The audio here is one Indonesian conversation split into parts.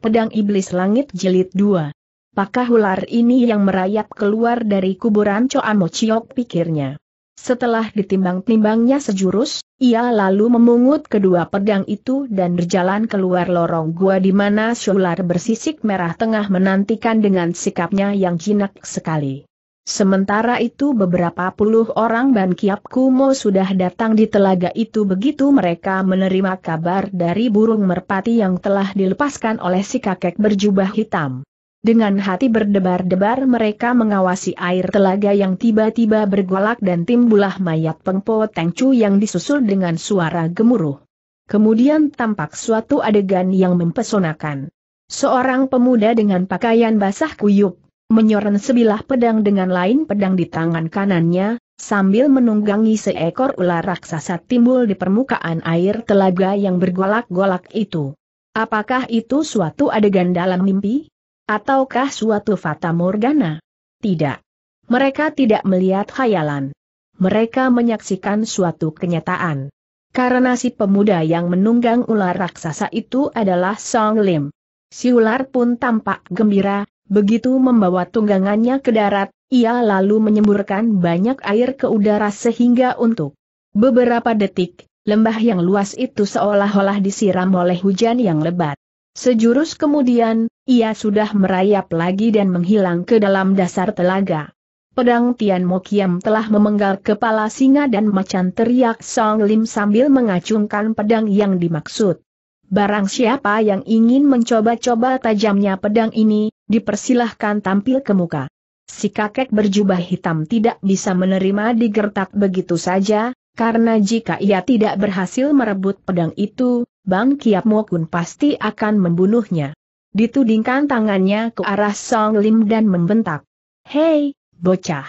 Pedang Iblis Langit Jelit 2. Pakah ular ini yang merayap keluar dari kuburan Choamo Chiok pikirnya. Setelah ditimbang-timbangnya sejurus, ia lalu memungut kedua pedang itu dan berjalan keluar lorong gua di mana ular bersisik merah tengah menantikan dengan sikapnya yang jinak sekali. Sementara itu beberapa puluh orang Ban Kiap Kumo sudah datang di telaga itu begitu mereka menerima kabar dari burung merpati yang telah dilepaskan oleh si kakek berjubah hitam. Dengan hati berdebar-debar mereka mengawasi air telaga yang tiba-tiba bergolak dan timbulah mayat pengpo Tengcu yang disusul dengan suara gemuruh. Kemudian tampak suatu adegan yang mempesonakan. Seorang pemuda dengan pakaian basah kuyup menyoren sebilah pedang dengan lain pedang di tangan kanannya, sambil menunggangi seekor ular raksasa timbul di permukaan air telaga yang bergolak-golak itu. Apakah itu suatu adegan dalam mimpi? Ataukah suatu fata morgana? Tidak. Mereka tidak melihat khayalan. Mereka menyaksikan suatu kenyataan. Karena si pemuda yang menunggang ular raksasa itu adalah Song Lim. Si ular pun tampak gembira, Begitu membawa tunggangannya ke darat, ia lalu menyemburkan banyak air ke udara sehingga untuk beberapa detik, lembah yang luas itu seolah-olah disiram oleh hujan yang lebat. Sejurus kemudian, ia sudah merayap lagi dan menghilang ke dalam dasar telaga. Pedang Tian Mokiam telah memenggal kepala singa dan macan teriak Song Lim sambil mengacungkan pedang yang dimaksud. Barang siapa yang ingin mencoba-coba tajamnya pedang ini, dipersilahkan tampil ke muka. Si kakek berjubah hitam tidak bisa menerima digertak begitu saja, karena jika ia tidak berhasil merebut pedang itu, Bang Kiap Mokun pasti akan membunuhnya. Ditudingkan tangannya ke arah Song Lim dan membentak. Hei, bocah!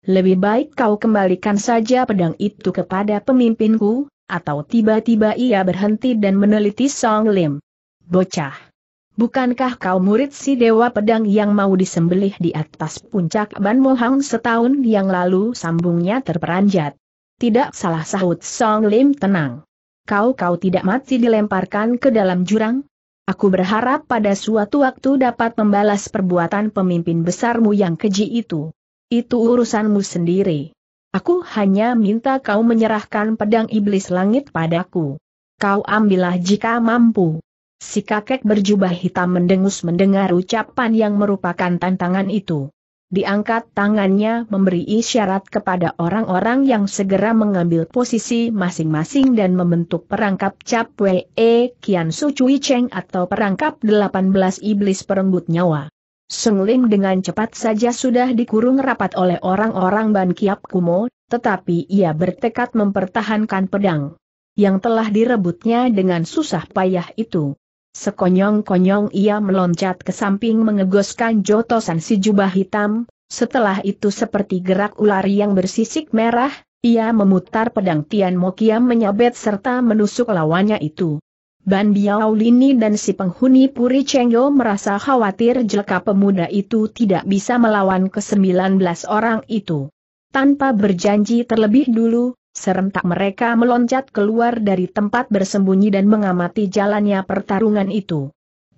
Lebih baik kau kembalikan saja pedang itu kepada pemimpinku, atau tiba-tiba ia berhenti dan meneliti Song Lim. Bocah! Bukankah kau murid si Dewa Pedang yang mau disembelih di atas puncak Ban Mohang setahun yang lalu sambungnya terperanjat? Tidak salah sahut Song Lim tenang. Kau-kau tidak mati dilemparkan ke dalam jurang? Aku berharap pada suatu waktu dapat membalas perbuatan pemimpin besarmu yang keji itu. Itu urusanmu sendiri. Aku hanya minta kau menyerahkan pedang iblis langit padaku. Kau ambillah jika mampu. Si kakek berjubah hitam mendengus mendengar ucapan yang merupakan tantangan itu. Diangkat tangannya memberi isyarat kepada orang-orang yang segera mengambil posisi masing-masing dan membentuk perangkap Cap Wee Kian Su Cui Cheng atau perangkap 18 iblis perembut nyawa. Sung Lim dengan cepat saja sudah dikurung rapat oleh orang-orang Ban Kiap Kumo, tetapi ia bertekad mempertahankan pedang yang telah direbutnya dengan susah payah itu. Sekonyong-konyong ia meloncat ke samping mengegoskan jotosan si jubah hitam, setelah itu seperti gerak ular yang bersisik merah, ia memutar pedang Tian Mo menyabet serta menusuk lawannya itu. Ban Biao Lini dan si penghuni Puri Chengyo merasa khawatir jelka pemuda itu tidak bisa melawan ke-19 orang itu. Tanpa berjanji terlebih dulu, serentak mereka meloncat keluar dari tempat bersembunyi dan mengamati jalannya pertarungan itu.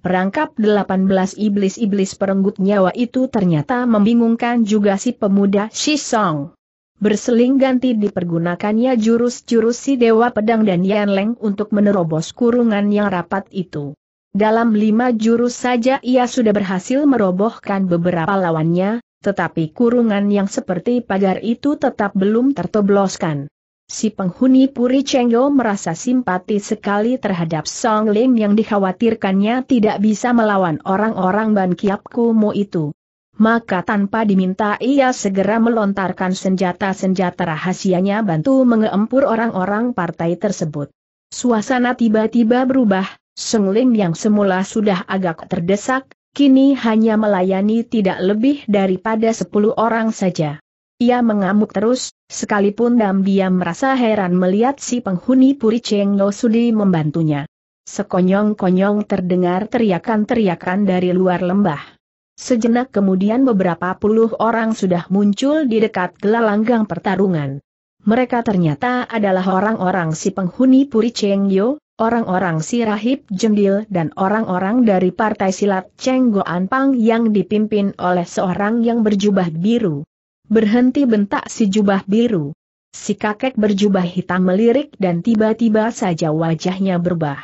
Perangkap 18 iblis-iblis perenggut nyawa itu ternyata membingungkan juga si pemuda Shisong. Berseling ganti dipergunakannya jurus-jurus si Dewa Pedang dan Yan Leng untuk menerobos kurungan yang rapat itu. Dalam lima jurus saja ia sudah berhasil merobohkan beberapa lawannya, tetapi kurungan yang seperti pagar itu tetap belum tertobloskan. Si penghuni Puri Chengyo merasa simpati sekali terhadap Song Ling yang dikhawatirkannya tidak bisa melawan orang-orang Ban Kiap Kumo itu. Maka tanpa diminta ia segera melontarkan senjata-senjata rahasianya bantu mengeempur orang-orang partai tersebut. Suasana tiba-tiba berubah, Song Ling yang semula sudah agak terdesak, kini hanya melayani tidak lebih daripada 10 orang saja. Ia mengamuk terus, Sekalipun diam-diam merasa heran melihat si penghuni Puri Cheng No Sudi membantunya. Sekonyong-konyong terdengar teriakan-teriakan dari luar lembah. Sejenak kemudian beberapa puluh orang sudah muncul di dekat gelanggang pertarungan. Mereka ternyata adalah orang-orang si penghuni Puri Cheng Yo, orang-orang si Rahib Jendil dan orang-orang dari Partai Silat Cheng Pang yang dipimpin oleh seorang yang berjubah biru. Berhenti bentak si jubah biru. Si kakek berjubah hitam melirik dan tiba-tiba saja wajahnya berubah.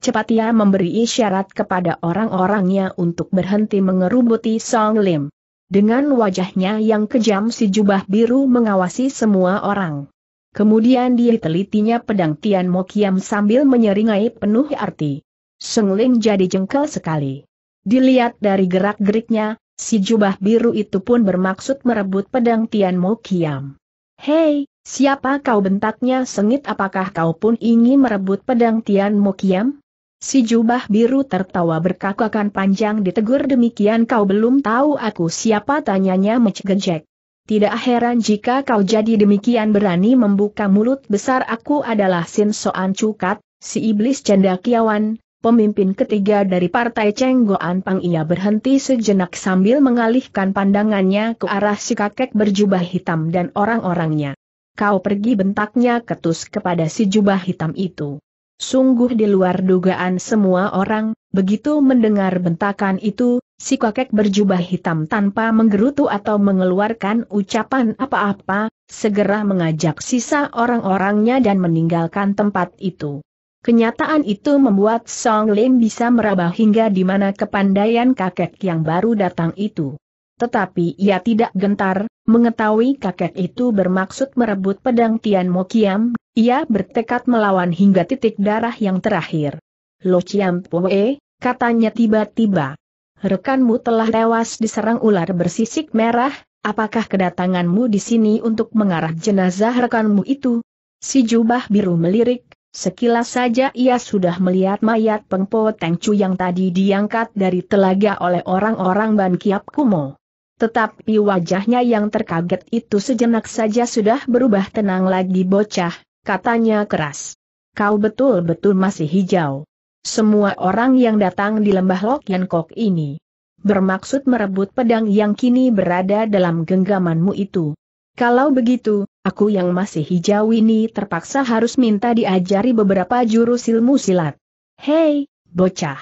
Cepat ia memberi isyarat kepada orang-orangnya untuk berhenti mengerubuti Song Lim. Dengan wajahnya yang kejam si jubah biru mengawasi semua orang. Kemudian dia telitinya pedang Tian Mo Kiam sambil menyeringai penuh arti. Song Lim jadi jengkel sekali. Dilihat dari gerak-geriknya, Si jubah biru itu pun bermaksud merebut pedang Tian Mo Kiam. Hei, siapa kau bentaknya sengit apakah kau pun ingin merebut pedang Tian Mo Kiam? Si jubah biru tertawa berkakakan panjang ditegur demikian kau belum tahu aku siapa tanyanya mencegejek. Tidak heran jika kau jadi demikian berani membuka mulut besar aku adalah Sin Soan Cukat, si iblis cendakiawan, pemimpin ketiga dari partai Cenggoan Pang ia berhenti sejenak sambil mengalihkan pandangannya ke arah si kakek berjubah hitam dan orang-orangnya. Kau pergi bentaknya ketus kepada si jubah hitam itu. Sungguh di luar dugaan semua orang, begitu mendengar bentakan itu, si kakek berjubah hitam tanpa menggerutu atau mengeluarkan ucapan apa-apa, segera mengajak sisa orang-orangnya dan meninggalkan tempat itu. Kenyataan itu membuat Song Lim bisa meraba hingga di mana kepandaian kakek yang baru datang itu. Tetapi ia tidak gentar, mengetahui kakek itu bermaksud merebut pedang Tian Mo Kiam, ia bertekad melawan hingga titik darah yang terakhir. Lo Chiam Poe, katanya tiba-tiba. Rekanmu telah tewas diserang ular bersisik merah, apakah kedatanganmu di sini untuk mengarah jenazah rekanmu itu? Si jubah biru melirik, Sekilas saja ia sudah melihat mayat Pengpo Tengcu yang tadi diangkat dari telaga oleh orang-orang Ban Kiap Kumo. Tetapi wajahnya yang terkaget itu sejenak saja sudah berubah tenang lagi bocah, katanya keras. Kau betul-betul masih hijau. Semua orang yang datang di lembah Lok Yan Kok ini bermaksud merebut pedang yang kini berada dalam genggamanmu itu. Kalau begitu, aku yang masih hijau ini terpaksa harus minta diajari beberapa jurus ilmu silat. Hei, bocah.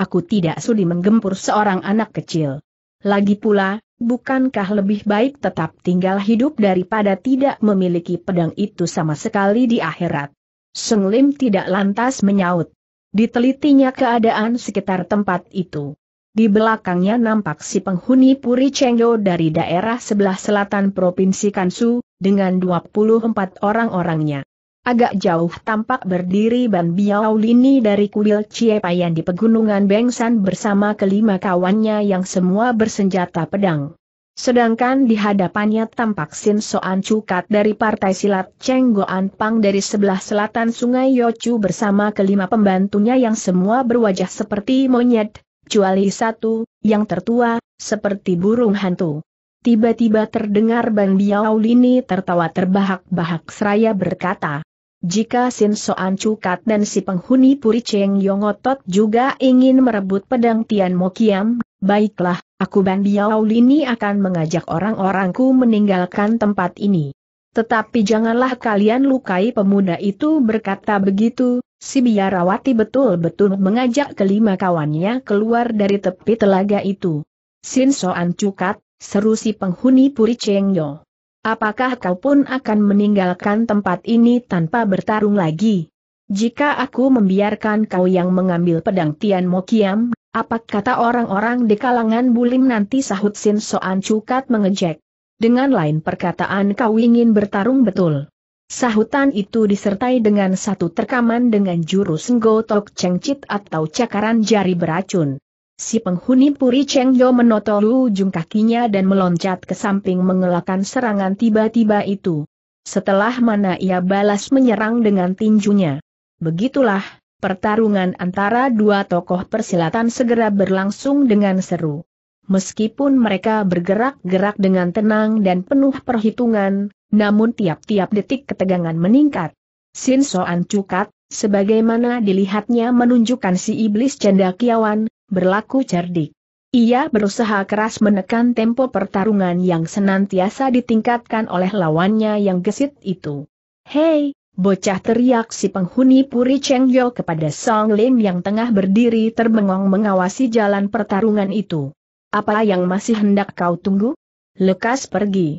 Aku tidak sudi menggempur seorang anak kecil. Lagi pula, bukankah lebih baik tetap tinggal hidup daripada tidak memiliki pedang itu sama sekali di akhirat? Seng Lim tidak lantas menyaut. Ditelitinya keadaan sekitar tempat itu. Di belakangnya nampak si penghuni Puri Chengdo dari daerah sebelah selatan Provinsi Kansu, dengan 24 orang-orangnya. Agak jauh tampak berdiri Ban Biao Lini dari kuil Ciepayan di pegunungan Bengsan bersama kelima kawannya yang semua bersenjata pedang. Sedangkan di hadapannya tampak Sin Soan Cukat dari Partai Silat Cheng Goan Pang dari sebelah selatan Sungai Yochu bersama kelima pembantunya yang semua berwajah seperti monyet, kecuali satu, yang tertua, seperti burung hantu. Tiba-tiba terdengar Bang Biao Lini tertawa terbahak-bahak seraya berkata, jika Sin Soan Cukat dan si penghuni Puri Cheng Yongotot juga ingin merebut pedang Tian Mokiam, baiklah, aku Bang Biao Lini akan mengajak orang-orangku meninggalkan tempat ini. Tetapi janganlah kalian lukai pemuda itu berkata begitu, si biarawati betul-betul mengajak kelima kawannya keluar dari tepi telaga itu. Sin Soan Cukat, seru si penghuni Puri Chengyo. Apakah kau pun akan meninggalkan tempat ini tanpa bertarung lagi? Jika aku membiarkan kau yang mengambil pedang Tian Mokiam, apa kata orang-orang di kalangan bulim nanti sahut Sin Soan Cukat mengejek. Dengan lain perkataan kau ingin bertarung betul. Sahutan itu disertai dengan satu terkaman dengan jurus Nggotok Cengcit atau cakaran jari beracun. Si penghuni Puri Cheng menotol ujung kakinya dan meloncat ke samping mengelakkan serangan tiba-tiba itu. Setelah mana ia balas menyerang dengan tinjunya. Begitulah, pertarungan antara dua tokoh persilatan segera berlangsung dengan seru. Meskipun mereka bergerak-gerak dengan tenang dan penuh perhitungan, namun tiap-tiap detik ketegangan meningkat. Sin Soan Cukat, sebagaimana dilihatnya menunjukkan si iblis cendakiawan, berlaku cerdik. Ia berusaha keras menekan tempo pertarungan yang senantiasa ditingkatkan oleh lawannya yang gesit itu. Hei, bocah teriak si penghuni Puri Cheng Yo kepada Song Lim yang tengah berdiri terbengong mengawasi jalan pertarungan itu. Apa yang masih hendak kau tunggu? Lekas pergi.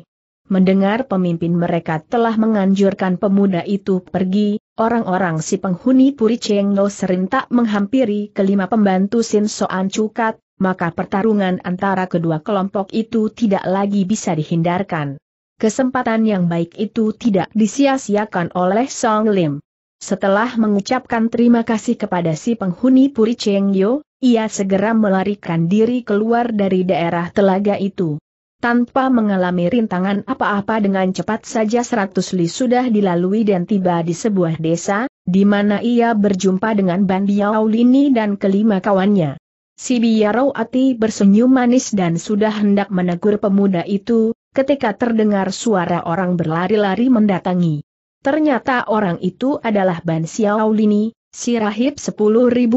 Mendengar pemimpin mereka telah menganjurkan pemuda itu pergi, orang-orang si penghuni Puri Cheng No serentak menghampiri kelima pembantu Sin Soan Cukat, maka pertarungan antara kedua kelompok itu tidak lagi bisa dihindarkan. Kesempatan yang baik itu tidak disia-siakan oleh Song Lim. Setelah mengucapkan terima kasih kepada si penghuni Puri Cheng Yo, ia segera melarikan diri keluar dari daerah telaga itu. Tanpa mengalami rintangan apa-apa dengan cepat saja seratus li sudah dilalui dan tiba di sebuah desa, di mana ia berjumpa dengan Bandiao Lini dan kelima kawannya. Si Biarau Ati bersenyum manis dan sudah hendak menegur pemuda itu, ketika terdengar suara orang berlari-lari mendatangi. Ternyata orang itu adalah Ban Xiao Lini, si rahib 10.000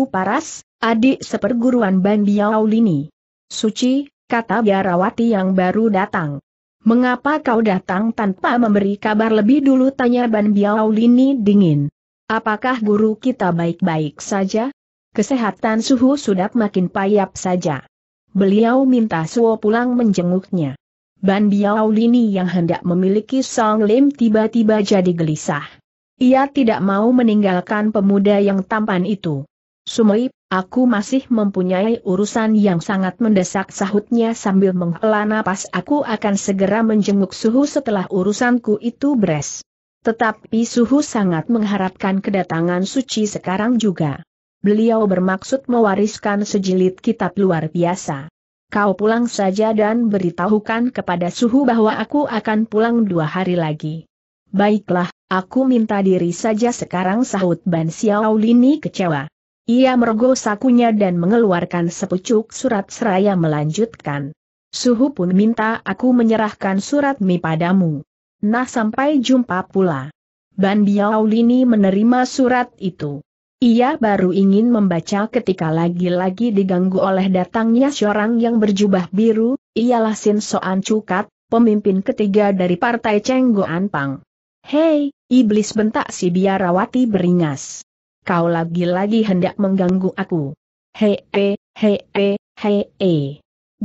paras, adik seperguruan Ban Biao Lini. Suci, kata biarawati yang baru datang. Mengapa kau datang tanpa memberi kabar lebih dulu tanya Ban lini dingin. Apakah guru kita baik-baik saja? Kesehatan suhu sudah makin payap saja. Beliau minta Suo pulang menjenguknya. Ban lini yang hendak memiliki Song Lim tiba-tiba jadi gelisah. Ia tidak mau meninggalkan pemuda yang tampan itu. Sumoi, aku masih mempunyai urusan yang sangat mendesak sahutnya sambil menghela napas aku akan segera menjenguk Suhu setelah urusanku itu beres. Tetapi Suhu sangat mengharapkan kedatangan Suci sekarang juga. Beliau bermaksud mewariskan sejilid kitab luar biasa. Kau pulang saja dan beritahukan kepada Suhu bahwa aku akan pulang dua hari lagi. Baiklah, aku minta diri saja sekarang sahut Ban Xiaolini kecewa. Ia mergo sakunya dan mengeluarkan sepucuk surat seraya melanjutkan. Suhu pun minta aku menyerahkan surat mi padamu. Nah sampai jumpa pula. Ban Biaulini menerima surat itu. Ia baru ingin membaca ketika lagi-lagi diganggu oleh datangnya seorang yang berjubah biru, ialah Sin Soan Cukat, pemimpin ketiga dari partai Cenggoan Pang. Hei, iblis bentak si biarawati beringas kau lagi-lagi hendak mengganggu aku. Hei, hei, hei, hei, he.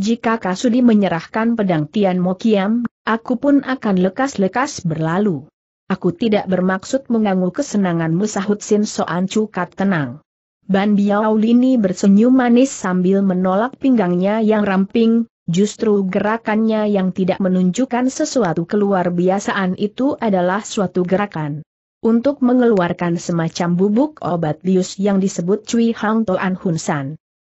Jika Kasudi menyerahkan pedang Tian Mokiam, aku pun akan lekas-lekas berlalu. Aku tidak bermaksud mengganggu kesenanganmu sahut Sin Soan Cukat tenang. Ban Biao Lini bersenyum manis sambil menolak pinggangnya yang ramping, justru gerakannya yang tidak menunjukkan sesuatu keluar biasaan itu adalah suatu gerakan untuk mengeluarkan semacam bubuk obat bius yang disebut Cui Hang Toan Hun San.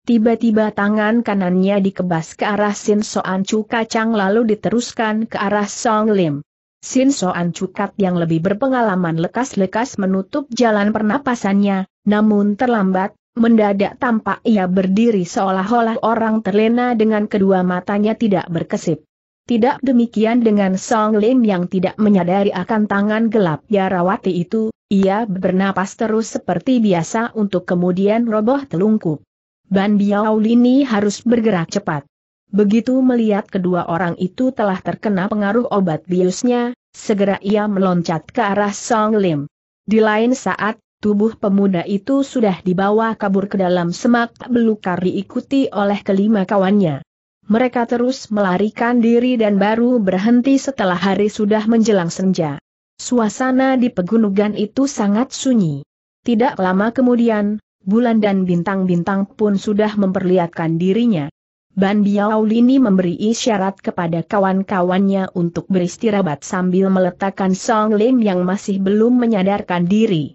Tiba-tiba tangan kanannya dikebas ke arah Sin Soan Chu Kacang lalu diteruskan ke arah Song Lim. Sin Soan Cukat yang lebih berpengalaman lekas-lekas menutup jalan pernapasannya, namun terlambat, mendadak tampak ia berdiri seolah-olah orang terlena dengan kedua matanya tidak berkesip. Tidak demikian dengan Song Lim yang tidak menyadari akan tangan gelap Yarawati itu, ia bernapas terus seperti biasa untuk kemudian roboh telungkup. Ban Biao Lini harus bergerak cepat. Begitu melihat kedua orang itu telah terkena pengaruh obat biusnya, segera ia meloncat ke arah Song Lim. Di lain saat, tubuh pemuda itu sudah dibawa kabur ke dalam semak belukar diikuti oleh kelima kawannya mereka terus melarikan diri dan baru berhenti setelah hari sudah menjelang senja. Suasana di pegunungan itu sangat sunyi. Tidak lama kemudian, bulan dan bintang-bintang pun sudah memperlihatkan dirinya. Ban Lini memberi isyarat kepada kawan-kawannya untuk beristirahat sambil meletakkan Song Lim yang masih belum menyadarkan diri.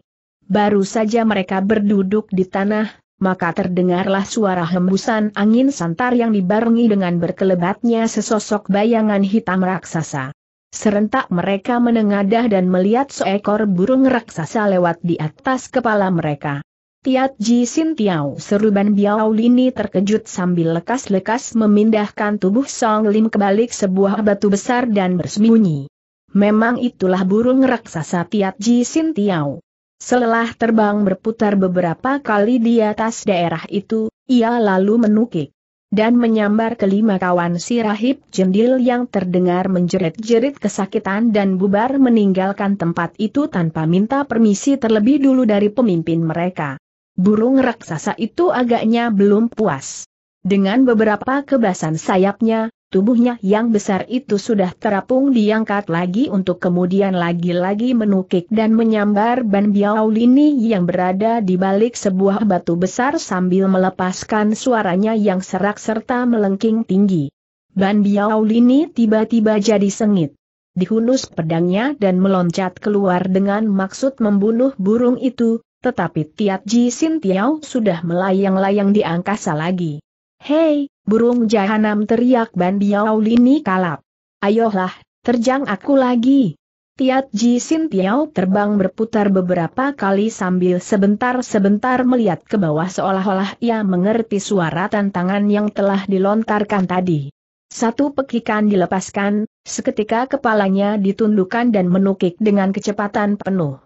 Baru saja mereka berduduk di tanah, maka terdengarlah suara hembusan angin santar yang dibarengi dengan berkelebatnya sesosok bayangan hitam raksasa. Serentak mereka menengadah dan melihat seekor burung raksasa lewat di atas kepala mereka. Tiat Ji Sin Tiao seruban Biao Lini terkejut sambil lekas-lekas memindahkan tubuh Song Lim ke balik sebuah batu besar dan bersembunyi. Memang itulah burung raksasa Tiat Ji Sin Tiao. Selelah terbang berputar beberapa kali di atas daerah itu, ia lalu menukik dan menyambar kelima kawan si rahib jendil yang terdengar menjerit-jerit kesakitan dan bubar meninggalkan tempat itu tanpa minta permisi terlebih dulu dari pemimpin mereka. Burung raksasa itu agaknya belum puas. Dengan beberapa kebasan sayapnya, Tubuhnya yang besar itu sudah terapung diangkat lagi untuk kemudian lagi-lagi menukik dan menyambar Ban Biao Lini yang berada di balik sebuah batu besar sambil melepaskan suaranya yang serak serta melengking tinggi. Ban Biao Lini tiba-tiba jadi sengit. Dihunus pedangnya dan meloncat keluar dengan maksud membunuh burung itu, tetapi Tiat Ji Sin Tiao sudah melayang-layang di angkasa lagi. Hei, burung jahanam teriak Ban Biao Lini kalap. Ayolah, terjang aku lagi. Tiat Ji Sin Tiao terbang berputar beberapa kali sambil sebentar-sebentar melihat ke bawah seolah-olah ia mengerti suara tantangan yang telah dilontarkan tadi. Satu pekikan dilepaskan, seketika kepalanya ditundukkan dan menukik dengan kecepatan penuh.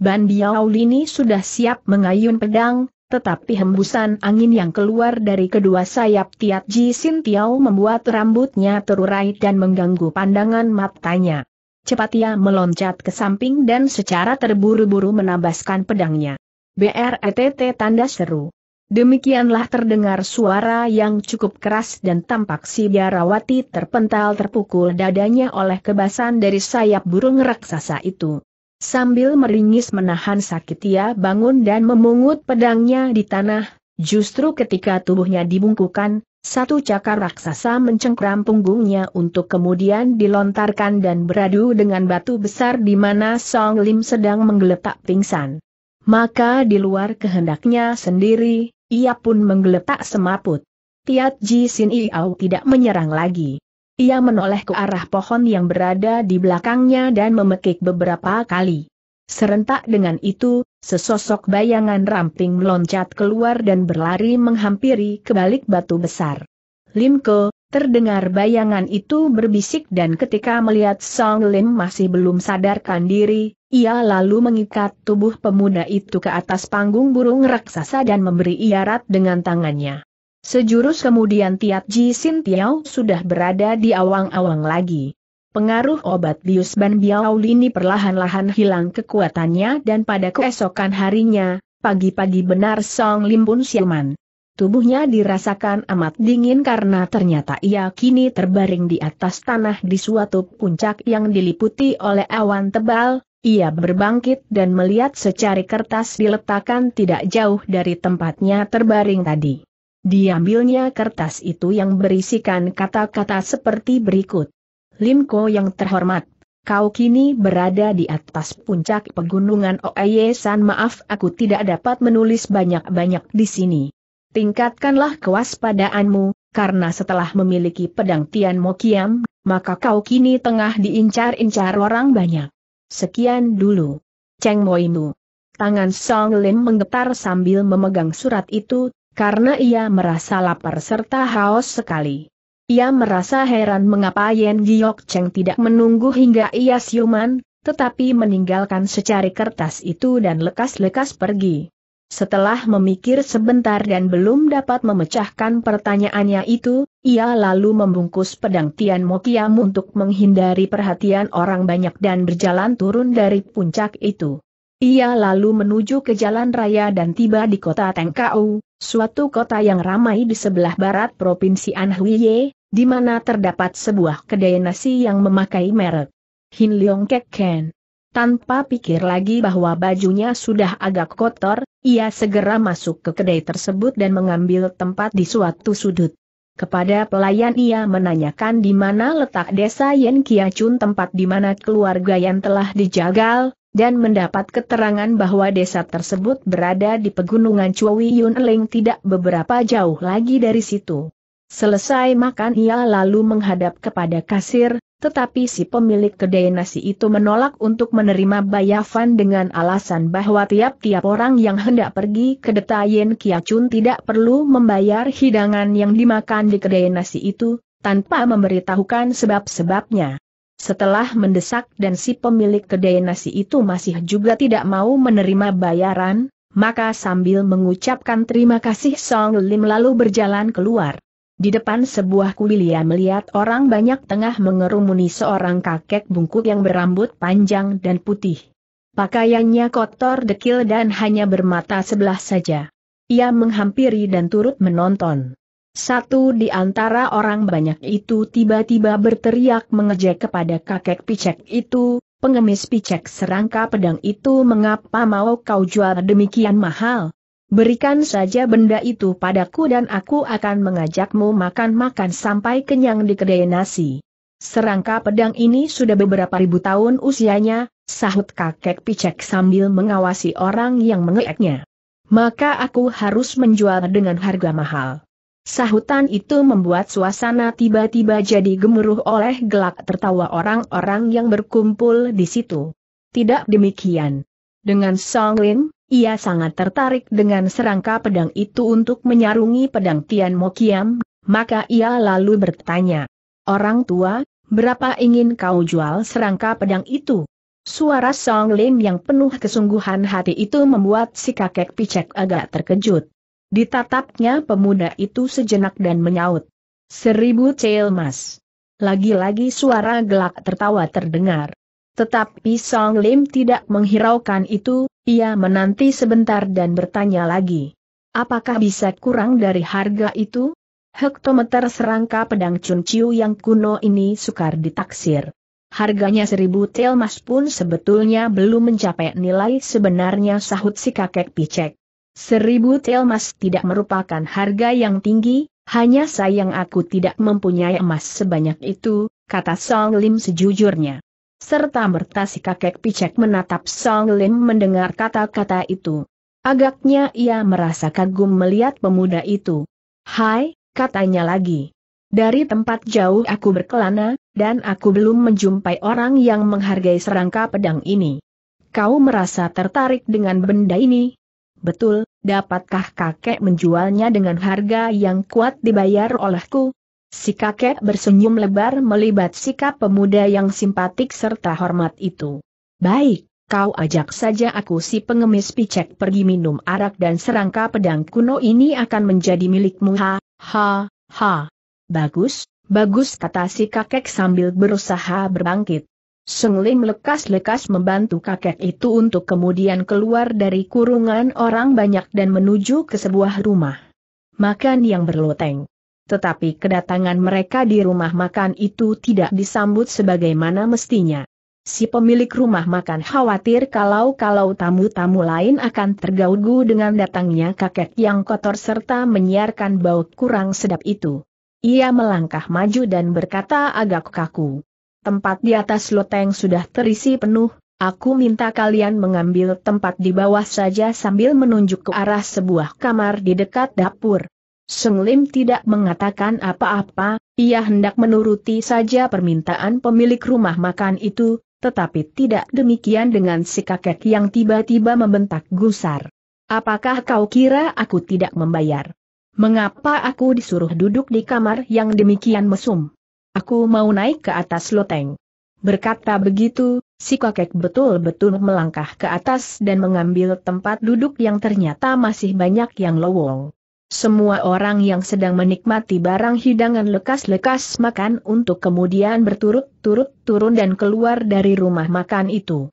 Ban Biao Lini sudah siap mengayun pedang, tetapi hembusan angin yang keluar dari kedua sayap Tiat Ji Sin Tiao membuat rambutnya terurai dan mengganggu pandangan matanya. Cepat ia meloncat ke samping dan secara terburu-buru menabaskan pedangnya. BRETT tanda seru. Demikianlah terdengar suara yang cukup keras dan tampak si biarawati terpental terpukul dadanya oleh kebasan dari sayap burung raksasa itu. Sambil meringis menahan sakit ia bangun dan memungut pedangnya di tanah, justru ketika tubuhnya dibungkukan, satu cakar raksasa mencengkram punggungnya untuk kemudian dilontarkan dan beradu dengan batu besar di mana Song Lim sedang menggeletak pingsan. Maka di luar kehendaknya sendiri, ia pun menggeletak semaput. Tiat Ji Sin Iau tidak menyerang lagi. Ia menoleh ke arah pohon yang berada di belakangnya dan memekik beberapa kali. Serentak dengan itu, sesosok bayangan ramping meloncat keluar dan berlari menghampiri ke balik batu besar. Limko, terdengar bayangan itu berbisik dan ketika melihat Song Lim masih belum sadarkan diri, ia lalu mengikat tubuh pemuda itu ke atas panggung burung raksasa dan memberi iarat dengan tangannya. Sejurus kemudian Tiat Ji Sin Tiao sudah berada di awang-awang lagi. Pengaruh obat bius Ban Biao Lini perlahan-lahan hilang kekuatannya dan pada keesokan harinya, pagi-pagi benar Song Lim pun siuman. Tubuhnya dirasakan amat dingin karena ternyata ia kini terbaring di atas tanah di suatu puncak yang diliputi oleh awan tebal, ia berbangkit dan melihat secari kertas diletakkan tidak jauh dari tempatnya terbaring tadi. Diambilnya kertas itu yang berisikan kata-kata seperti berikut. Limko yang terhormat, kau kini berada di atas puncak pegunungan Oeye San maaf aku tidak dapat menulis banyak-banyak di sini. Tingkatkanlah kewaspadaanmu, karena setelah memiliki pedang Tian Mokiam, maka kau kini tengah diincar-incar orang banyak. Sekian dulu. Cheng Moimu. Tangan Song Lim menggetar sambil memegang surat itu, karena ia merasa lapar serta haus sekali. Ia merasa heran mengapa Yen Giok Cheng tidak menunggu hingga ia siuman, tetapi meninggalkan secari kertas itu dan lekas-lekas pergi. Setelah memikir sebentar dan belum dapat memecahkan pertanyaannya itu, ia lalu membungkus pedang Tian Mokiam untuk menghindari perhatian orang banyak dan berjalan turun dari puncak itu. Ia lalu menuju ke jalan raya dan tiba di kota Tengkau, Suatu kota yang ramai di sebelah barat Provinsi Anhuiye, di mana terdapat sebuah kedai nasi yang memakai merek Hin Leong Kek Tanpa pikir lagi bahwa bajunya sudah agak kotor, ia segera masuk ke kedai tersebut dan mengambil tempat di suatu sudut. Kepada pelayan ia menanyakan di mana letak desa Yen Kiacun tempat di mana keluarga yang telah dijagal, dan mendapat keterangan bahwa desa tersebut berada di pegunungan Cui Yun tidak beberapa jauh lagi dari situ. Selesai makan ia lalu menghadap kepada kasir, tetapi si pemilik kedai nasi itu menolak untuk menerima bayafan dengan alasan bahwa tiap-tiap orang yang hendak pergi ke detayen Kiacun tidak perlu membayar hidangan yang dimakan di kedai nasi itu, tanpa memberitahukan sebab-sebabnya. Setelah mendesak dan si pemilik kedai nasi itu masih juga tidak mau menerima bayaran, maka sambil mengucapkan terima kasih Song Lim lalu berjalan keluar. Di depan sebuah kuil, ia melihat orang banyak tengah mengerumuni seorang kakek bungkuk yang berambut panjang dan putih. Pakaiannya kotor dekil dan hanya bermata sebelah saja. Ia menghampiri dan turut menonton. Satu di antara orang banyak itu tiba-tiba berteriak mengejek kepada kakek picek itu, pengemis picek serangka pedang itu mengapa mau kau jual demikian mahal? Berikan saja benda itu padaku dan aku akan mengajakmu makan-makan sampai kenyang di kedai nasi. Serangka pedang ini sudah beberapa ribu tahun usianya, sahut kakek picek sambil mengawasi orang yang mengeeknya. Maka aku harus menjual dengan harga mahal. Sahutan itu membuat suasana tiba-tiba jadi gemuruh oleh gelak tertawa orang-orang yang berkumpul di situ. Tidak demikian. Dengan Song Lin, ia sangat tertarik dengan serangka pedang itu untuk menyarungi pedang Tian Mo Kiam, maka ia lalu bertanya. Orang tua, berapa ingin kau jual serangka pedang itu? Suara Song Lin yang penuh kesungguhan hati itu membuat si kakek picek agak terkejut. Ditatapnya pemuda itu sejenak dan menyaut. Seribu cel mas. Lagi-lagi suara gelak tertawa terdengar. Tetapi Song Lim tidak menghiraukan itu, ia menanti sebentar dan bertanya lagi. Apakah bisa kurang dari harga itu? Hektometer serangka pedang Chiu yang kuno ini sukar ditaksir. Harganya seribu tel mas pun sebetulnya belum mencapai nilai sebenarnya sahut si kakek picek. Seribu tel emas tidak merupakan harga yang tinggi, hanya sayang aku tidak mempunyai emas sebanyak itu, kata Song Lim sejujurnya. Serta merta si kakek picek menatap Song Lim mendengar kata-kata itu. Agaknya ia merasa kagum melihat pemuda itu. Hai, katanya lagi. Dari tempat jauh aku berkelana, dan aku belum menjumpai orang yang menghargai serangka pedang ini. Kau merasa tertarik dengan benda ini? Betul, Dapatkah kakek menjualnya dengan harga yang kuat dibayar olehku? Si kakek bersenyum lebar melibat sikap pemuda yang simpatik serta hormat itu. Baik, kau ajak saja aku si pengemis picek pergi minum arak dan serangka pedang kuno ini akan menjadi milikmu ha, ha, ha. Bagus, bagus kata si kakek sambil berusaha berbangkit. Seng Lim lekas-lekas membantu kakek itu untuk kemudian keluar dari kurungan orang banyak dan menuju ke sebuah rumah makan yang berloteng. Tetapi kedatangan mereka di rumah makan itu tidak disambut sebagaimana mestinya. Si pemilik rumah makan khawatir kalau-kalau tamu-tamu lain akan terganggu dengan datangnya kakek yang kotor serta menyiarkan bau kurang sedap itu. Ia melangkah maju dan berkata agak kaku tempat di atas loteng sudah terisi penuh, aku minta kalian mengambil tempat di bawah saja sambil menunjuk ke arah sebuah kamar di dekat dapur. Seng Lim tidak mengatakan apa-apa, ia hendak menuruti saja permintaan pemilik rumah makan itu, tetapi tidak demikian dengan si kakek yang tiba-tiba membentak gusar. Apakah kau kira aku tidak membayar? Mengapa aku disuruh duduk di kamar yang demikian mesum? Aku mau naik ke atas loteng. Berkata begitu, si kakek betul-betul melangkah ke atas dan mengambil tempat duduk yang ternyata masih banyak yang lowong. Semua orang yang sedang menikmati barang hidangan lekas-lekas makan untuk kemudian berturut-turut turun dan keluar dari rumah makan itu.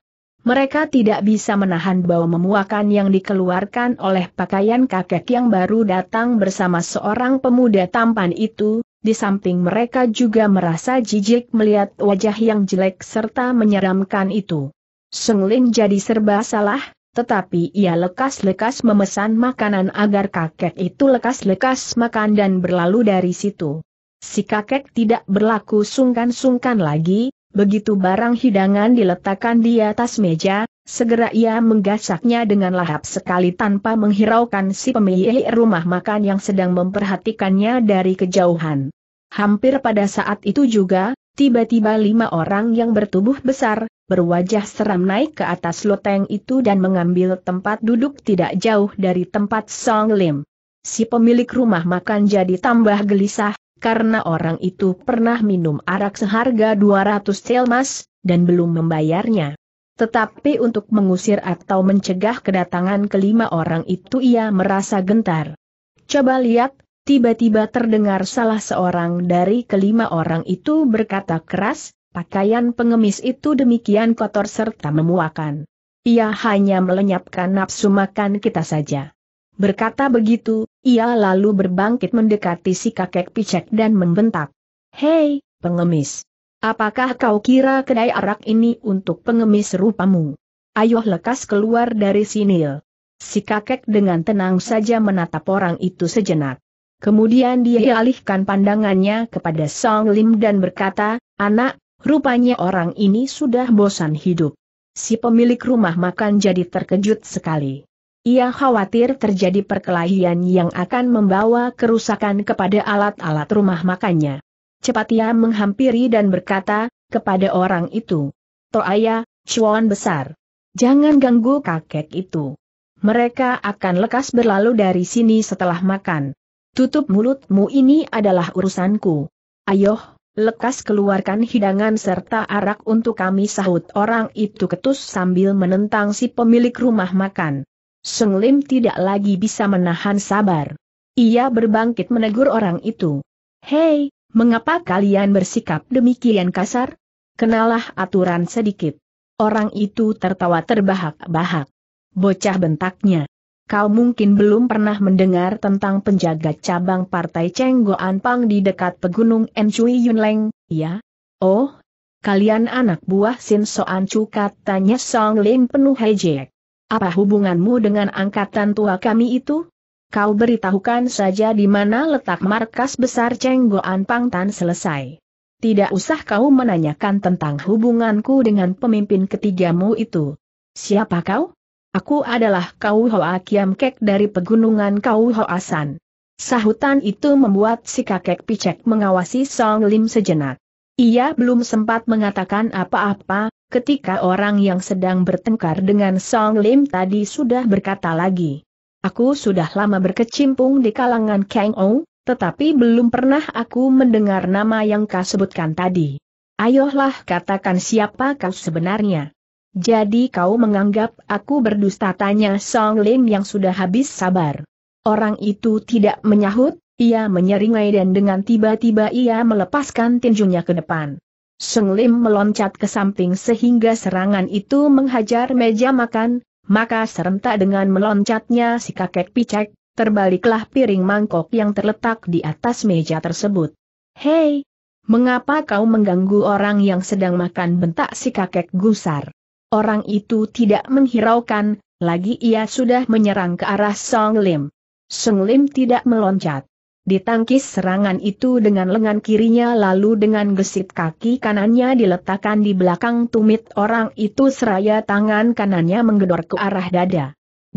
Mereka tidak bisa menahan bau memuakan yang dikeluarkan oleh pakaian kakek yang baru datang bersama seorang pemuda tampan itu, di samping mereka juga merasa jijik melihat wajah yang jelek serta menyeramkan itu. Seng Lin jadi serba salah, tetapi ia lekas-lekas memesan makanan agar kakek itu lekas-lekas makan dan berlalu dari situ. Si kakek tidak berlaku sungkan-sungkan lagi, begitu barang hidangan diletakkan di atas meja, segera ia menggasaknya dengan lahap sekali tanpa menghiraukan si pemilik rumah makan yang sedang memperhatikannya dari kejauhan. Hampir pada saat itu juga, tiba-tiba lima orang yang bertubuh besar, berwajah seram naik ke atas loteng itu dan mengambil tempat duduk tidak jauh dari tempat Song Lim. Si pemilik rumah makan jadi tambah gelisah, karena orang itu pernah minum arak seharga 200 telmas, dan belum membayarnya. Tetapi untuk mengusir atau mencegah kedatangan kelima orang itu ia merasa gentar. Coba lihat, Tiba-tiba terdengar salah seorang dari kelima orang itu berkata keras, pakaian pengemis itu demikian kotor serta memuakan. Ia hanya melenyapkan nafsu makan kita saja. Berkata begitu, ia lalu berbangkit mendekati si kakek picek dan membentak. Hei, pengemis! Apakah kau kira kedai arak ini untuk pengemis rupamu? Ayo lekas keluar dari sini!" Si kakek dengan tenang saja menatap orang itu sejenak. Kemudian dia alihkan pandangannya kepada Song Lim dan berkata, Anak, rupanya orang ini sudah bosan hidup. Si pemilik rumah makan jadi terkejut sekali. Ia khawatir terjadi perkelahian yang akan membawa kerusakan kepada alat-alat rumah makannya. Cepat ia menghampiri dan berkata, kepada orang itu. Toaya, cuan besar. Jangan ganggu kakek itu. Mereka akan lekas berlalu dari sini setelah makan. Tutup mulutmu ini adalah urusanku. Ayo, lekas keluarkan hidangan serta arak untuk kami sahut orang itu ketus sambil menentang si pemilik rumah makan. Seng Lim tidak lagi bisa menahan sabar. Ia berbangkit menegur orang itu. Hei, mengapa kalian bersikap demikian kasar? Kenalah aturan sedikit. Orang itu tertawa terbahak-bahak. Bocah bentaknya. Kau mungkin belum pernah mendengar tentang penjaga cabang partai Cheng Goan Pang di dekat pegunung Enchui Yunleng, ya? Oh, kalian anak buah Sin Soan Chu katanya Song Lin penuh hejek. Apa hubunganmu dengan angkatan tua kami itu? Kau beritahukan saja di mana letak markas besar Cheng Goan Pang Tan selesai. Tidak usah kau menanyakan tentang hubunganku dengan pemimpin ketigamu itu. Siapa kau? Aku adalah Kau Hoa Kiam Kek dari pegunungan Kau Hoasan. Sahutan itu membuat si kakek picek mengawasi Song Lim sejenak. Ia belum sempat mengatakan apa-apa, ketika orang yang sedang bertengkar dengan Song Lim tadi sudah berkata lagi. Aku sudah lama berkecimpung di kalangan Kang O, tetapi belum pernah aku mendengar nama yang kau sebutkan tadi. Ayolah katakan siapa kau sebenarnya. Jadi kau menganggap aku berdusta tanya Song Lim yang sudah habis sabar. Orang itu tidak menyahut, ia menyeringai dan dengan tiba-tiba ia melepaskan tinjunya ke depan. Song Lim meloncat ke samping sehingga serangan itu menghajar meja makan, maka serentak dengan meloncatnya si kakek picek, terbaliklah piring mangkok yang terletak di atas meja tersebut. Hei! Mengapa kau mengganggu orang yang sedang makan bentak si kakek gusar? orang itu tidak menghiraukan, lagi ia sudah menyerang ke arah Song Lim. Song Lim tidak meloncat. Ditangkis serangan itu dengan lengan kirinya lalu dengan gesit kaki kanannya diletakkan di belakang tumit orang itu seraya tangan kanannya menggedor ke arah dada.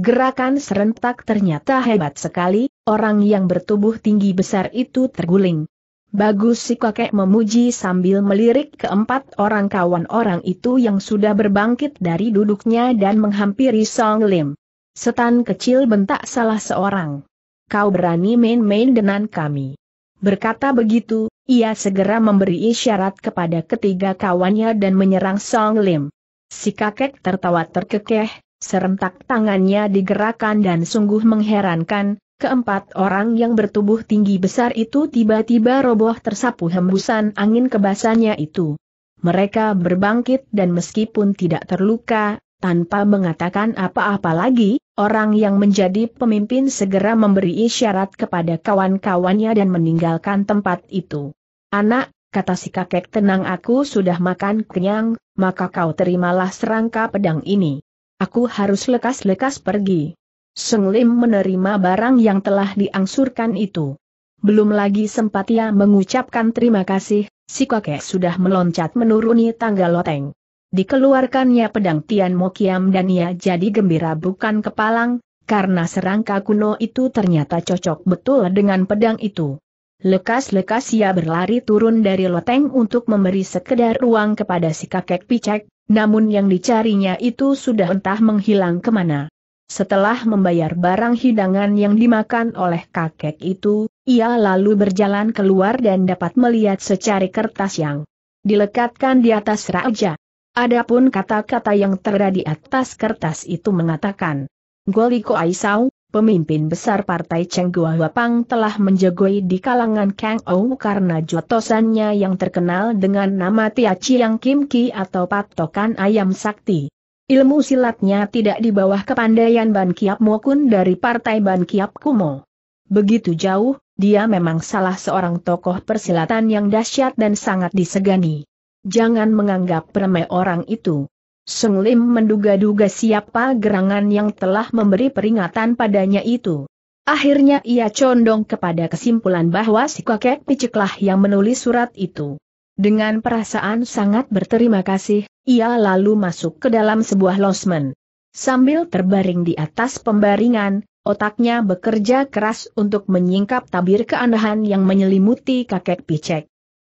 Gerakan serentak ternyata hebat sekali, orang yang bertubuh tinggi besar itu terguling. Bagus si kakek memuji sambil melirik keempat orang kawan orang itu yang sudah berbangkit dari duduknya dan menghampiri Song Lim. Setan kecil bentak salah seorang. Kau berani main-main dengan kami. Berkata begitu, ia segera memberi isyarat kepada ketiga kawannya dan menyerang Song Lim. Si kakek tertawa terkekeh, serentak tangannya digerakkan dan sungguh mengherankan, Keempat orang yang bertubuh tinggi besar itu tiba-tiba roboh tersapu hembusan angin kebasannya itu. Mereka berbangkit dan meskipun tidak terluka, tanpa mengatakan apa-apa lagi, orang yang menjadi pemimpin segera memberi isyarat kepada kawan-kawannya dan meninggalkan tempat itu. Anak, kata si kakek tenang aku sudah makan kenyang, maka kau terimalah serangka pedang ini. Aku harus lekas-lekas pergi. Seng Lim menerima barang yang telah diangsurkan itu. Belum lagi sempat ia mengucapkan terima kasih, si kakek sudah meloncat menuruni tangga loteng. Dikeluarkannya pedang Tian Mokiam dan ia jadi gembira bukan kepalang, karena serangka kuno itu ternyata cocok betul dengan pedang itu. Lekas-lekas ia berlari turun dari loteng untuk memberi sekedar ruang kepada si kakek picek, namun yang dicarinya itu sudah entah menghilang kemana. Setelah membayar barang hidangan yang dimakan oleh kakek itu, ia lalu berjalan keluar dan dapat melihat secari kertas yang dilekatkan di atas raja. Adapun kata-kata yang terada di atas kertas itu mengatakan, Goliko Aisau, pemimpin besar partai Cenggua Wapang telah menjagoi di kalangan Kang Ou karena jotosannya yang terkenal dengan nama Tia Chiang Kim Ki atau patokan ayam sakti. Ilmu silatnya tidak di bawah kepandaian Ban Kiap Mokun dari partai Ban Kiap Kumo. Begitu jauh, dia memang salah seorang tokoh persilatan yang dahsyat dan sangat disegani. Jangan menganggap remeh orang itu. Sung Lim menduga-duga siapa gerangan yang telah memberi peringatan padanya itu. Akhirnya ia condong kepada kesimpulan bahwa si kakek piciklah yang menulis surat itu. Dengan perasaan sangat berterima kasih, ia lalu masuk ke dalam sebuah losmen. Sambil terbaring di atas pembaringan, otaknya bekerja keras untuk menyingkap tabir keanehan yang menyelimuti kakek Picek.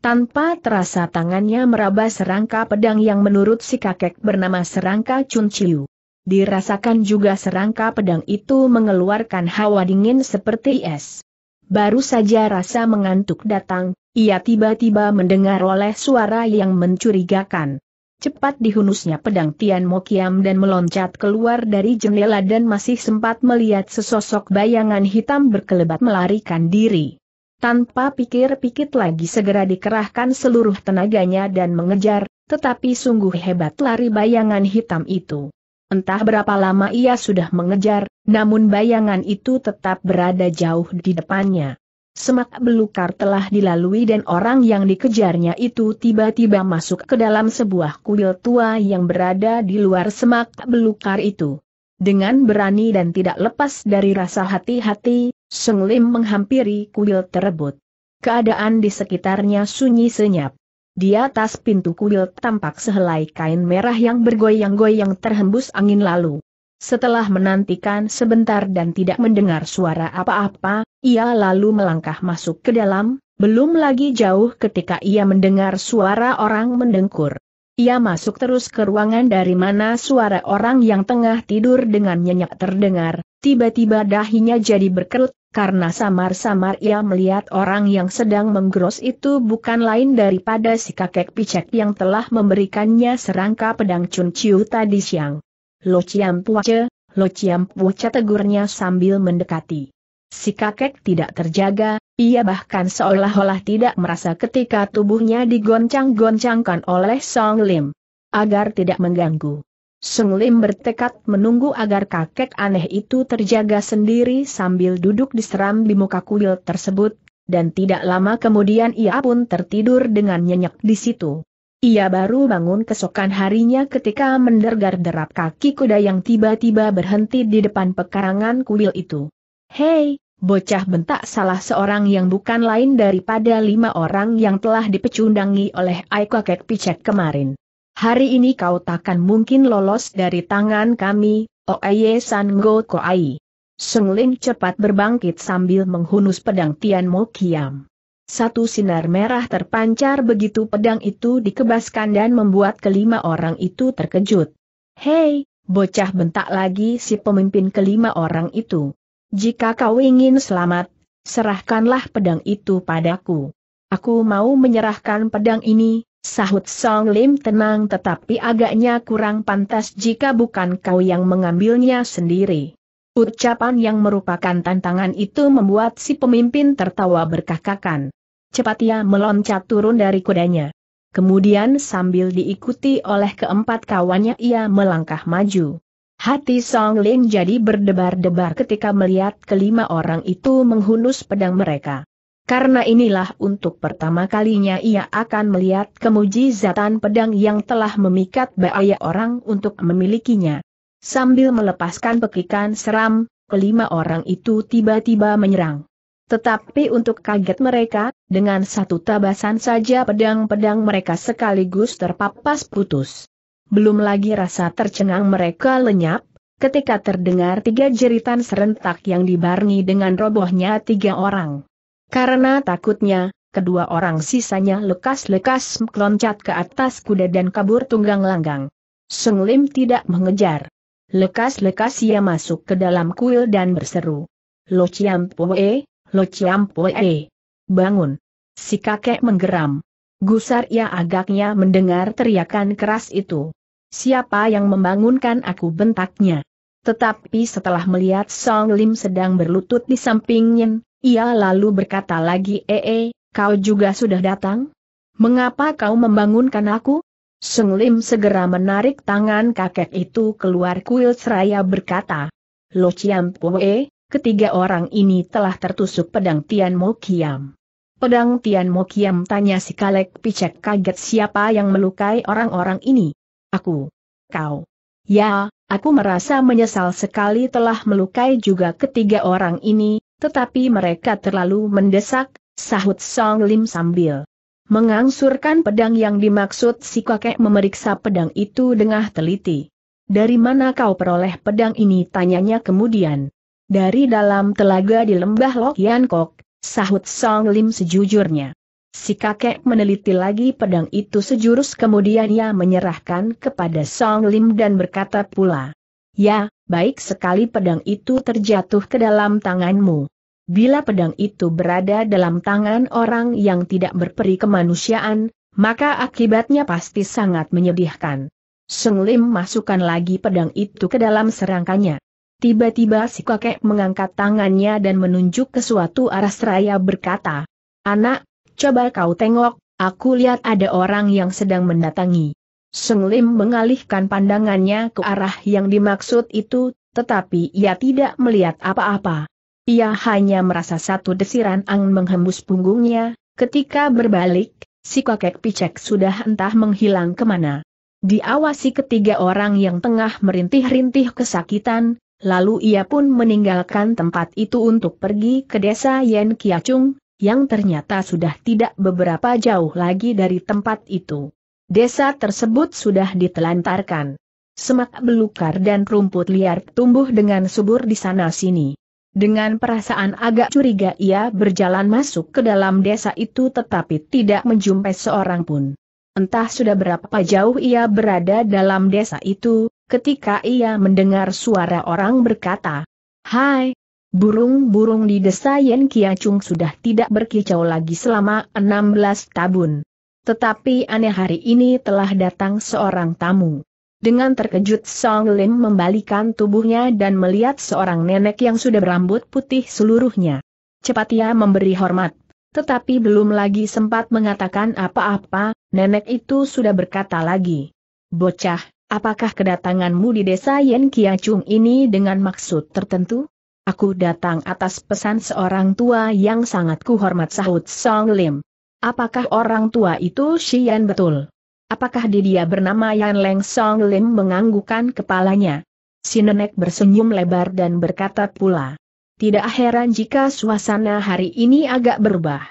Tanpa terasa tangannya meraba serangka pedang yang menurut si kakek bernama serangka cunciu. Dirasakan juga serangka pedang itu mengeluarkan hawa dingin seperti es. Baru saja rasa mengantuk datang, ia tiba-tiba mendengar oleh suara yang mencurigakan. Cepat dihunusnya pedang Tian Mokiam dan meloncat keluar dari jendela dan masih sempat melihat sesosok bayangan hitam berkelebat melarikan diri. Tanpa pikir-pikir lagi segera dikerahkan seluruh tenaganya dan mengejar, tetapi sungguh hebat lari bayangan hitam itu. Entah berapa lama ia sudah mengejar, namun bayangan itu tetap berada jauh di depannya. Semak belukar telah dilalui dan orang yang dikejarnya itu tiba-tiba masuk ke dalam sebuah kuil tua yang berada di luar semak belukar itu. Dengan berani dan tidak lepas dari rasa hati-hati, Seng Lim menghampiri kuil tersebut. Keadaan di sekitarnya sunyi senyap. Di atas pintu kuil tampak sehelai kain merah yang bergoyang-goyang terhembus angin lalu. Setelah menantikan sebentar dan tidak mendengar suara apa-apa, ia lalu melangkah masuk ke dalam, belum lagi jauh ketika ia mendengar suara orang mendengkur. Ia masuk terus ke ruangan dari mana suara orang yang tengah tidur dengan nyenyak terdengar, tiba-tiba dahinya jadi berkerut, karena samar-samar ia melihat orang yang sedang menggeros itu bukan lain daripada si kakek picek yang telah memberikannya serangka pedang cunciu tadi siang. Lo Chiam Puace, Lo Chiam Puace tegurnya sambil mendekati. Si kakek tidak terjaga, ia bahkan seolah-olah tidak merasa ketika tubuhnya digoncang-goncangkan oleh Song Lim. Agar tidak mengganggu. Song Lim bertekad menunggu agar kakek aneh itu terjaga sendiri sambil duduk diseram di muka kuil tersebut, dan tidak lama kemudian ia pun tertidur dengan nyenyak di situ. Ia baru bangun kesokan harinya ketika mendengar derap kaki kuda yang tiba-tiba berhenti di depan pekarangan kuil itu. Hei, bocah bentak salah seorang yang bukan lain daripada lima orang yang telah dipecundangi oleh Aiko Kek Picek kemarin. Hari ini kau takkan mungkin lolos dari tangan kami, Oeye San Koai. Sung Ling cepat berbangkit sambil menghunus pedang Tian Mo Kiam. Satu sinar merah terpancar begitu pedang itu dikebaskan dan membuat kelima orang itu terkejut. Hei, bocah bentak lagi si pemimpin kelima orang itu. Jika kau ingin selamat, serahkanlah pedang itu padaku. Aku mau menyerahkan pedang ini, sahut Song Lim tenang tetapi agaknya kurang pantas jika bukan kau yang mengambilnya sendiri. Ucapan yang merupakan tantangan itu membuat si pemimpin tertawa berkakakan. Cepat ia meloncat turun dari kudanya. Kemudian sambil diikuti oleh keempat kawannya ia melangkah maju. Hati Song Lin jadi berdebar-debar ketika melihat kelima orang itu menghunus pedang mereka. Karena inilah untuk pertama kalinya ia akan melihat kemujizatan pedang yang telah memikat bahaya orang untuk memilikinya. Sambil melepaskan pekikan seram, kelima orang itu tiba-tiba menyerang. Tetapi untuk kaget mereka, dengan satu tabasan saja pedang-pedang mereka sekaligus terpapas putus belum lagi rasa tercengang mereka lenyap, ketika terdengar tiga jeritan serentak yang dibarengi dengan robohnya tiga orang. Karena takutnya, kedua orang sisanya lekas-lekas meloncat ke atas kuda dan kabur tunggang langgang. Sung Lim tidak mengejar. Lekas-lekas ia masuk ke dalam kuil dan berseru. Lo Chiam Poe, Lo Chiam Poe. Bangun. Si kakek menggeram. Gusar ia agaknya mendengar teriakan keras itu. Siapa yang membangunkan aku bentaknya? Tetapi setelah melihat Song Lim sedang berlutut di sampingnya, ia lalu berkata lagi, "Ee, eh, eh, kau juga sudah datang? Mengapa kau membangunkan aku?" Song Lim segera menarik tangan kakek itu keluar kuil seraya berkata, "Lo Chiam Pue, ketiga orang ini telah tertusuk pedang Tian Mo Kiam." Pedang Tian Mo Kiam tanya si Kalek Picek kaget siapa yang melukai orang-orang ini. Aku. Kau. Ya, aku merasa menyesal sekali telah melukai juga ketiga orang ini, tetapi mereka terlalu mendesak, sahut Song Lim sambil mengangsurkan pedang yang dimaksud si kakek memeriksa pedang itu dengan teliti. Dari mana kau peroleh pedang ini tanyanya kemudian. Dari dalam telaga di lembah Lok Yankok, sahut Song Lim sejujurnya. Si kakek meneliti lagi pedang itu sejurus kemudian ia menyerahkan kepada Song Lim dan berkata pula. Ya, baik sekali pedang itu terjatuh ke dalam tanganmu. Bila pedang itu berada dalam tangan orang yang tidak berperi kemanusiaan, maka akibatnya pasti sangat menyedihkan. Song Lim masukkan lagi pedang itu ke dalam serangkanya. Tiba-tiba si kakek mengangkat tangannya dan menunjuk ke suatu arah seraya berkata, Anak, Coba kau tengok, aku lihat ada orang yang sedang mendatangi. Seng Lim mengalihkan pandangannya ke arah yang dimaksud itu, tetapi ia tidak melihat apa-apa. Ia hanya merasa satu desiran angin menghembus punggungnya, ketika berbalik, si kakek picek sudah entah menghilang kemana. Diawasi ketiga orang yang tengah merintih-rintih kesakitan, lalu ia pun meninggalkan tempat itu untuk pergi ke desa Yen Kiacung, yang ternyata sudah tidak beberapa jauh lagi dari tempat itu. Desa tersebut sudah ditelantarkan. Semak belukar dan rumput liar tumbuh dengan subur di sana-sini. Dengan perasaan agak curiga ia berjalan masuk ke dalam desa itu tetapi tidak menjumpai seorang pun. Entah sudah berapa jauh ia berada dalam desa itu, ketika ia mendengar suara orang berkata, Hai, Burung-burung di desa Yen Kiacung sudah tidak berkicau lagi selama 16 tahun. Tetapi aneh hari ini telah datang seorang tamu. Dengan terkejut Song Lim membalikan tubuhnya dan melihat seorang nenek yang sudah berambut putih seluruhnya. Cepat ia memberi hormat, tetapi belum lagi sempat mengatakan apa-apa, nenek itu sudah berkata lagi. Bocah, apakah kedatanganmu di desa Yen Kiacung ini dengan maksud tertentu? Aku datang atas pesan seorang tua yang sangat kuhormat sahut Song Lim. Apakah orang tua itu Xian betul? Apakah dia bernama Yan Leng Song Lim menganggukan kepalanya? Si nenek bersenyum lebar dan berkata pula. Tidak heran jika suasana hari ini agak berubah.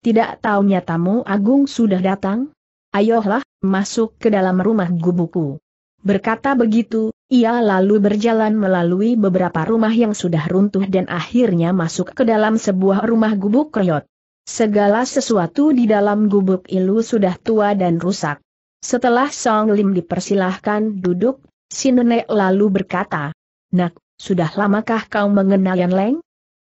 Tidak taunya tamu agung sudah datang? Ayolah, masuk ke dalam rumah gubuku. Berkata begitu, ia lalu berjalan melalui beberapa rumah yang sudah runtuh dan akhirnya masuk ke dalam sebuah rumah gubuk kriot. Segala sesuatu di dalam gubuk ilu sudah tua dan rusak. Setelah Song Lim dipersilahkan duduk, si nenek lalu berkata, Nak, sudah lamakah kau mengenal Yan Leng?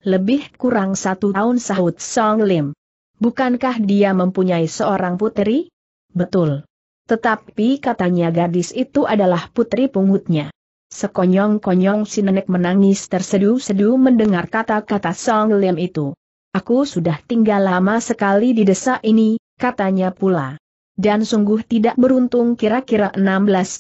Lebih kurang satu tahun sahut Song Lim. Bukankah dia mempunyai seorang putri? Betul. Tetapi katanya gadis itu adalah putri pungutnya. Sekonyong-konyong si nenek menangis tersedu-sedu mendengar kata-kata Song Lim itu. Aku sudah tinggal lama sekali di desa ini, katanya pula. Dan sungguh tidak beruntung kira-kira 16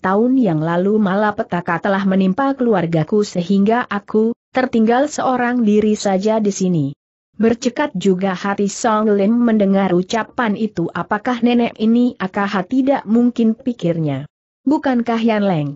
tahun yang lalu malapetaka telah menimpa keluargaku sehingga aku, tertinggal seorang diri saja di sini. Bercekat juga hati Song Lim mendengar ucapan itu apakah nenek ini akah tidak mungkin pikirnya. Bukankah Yan Leng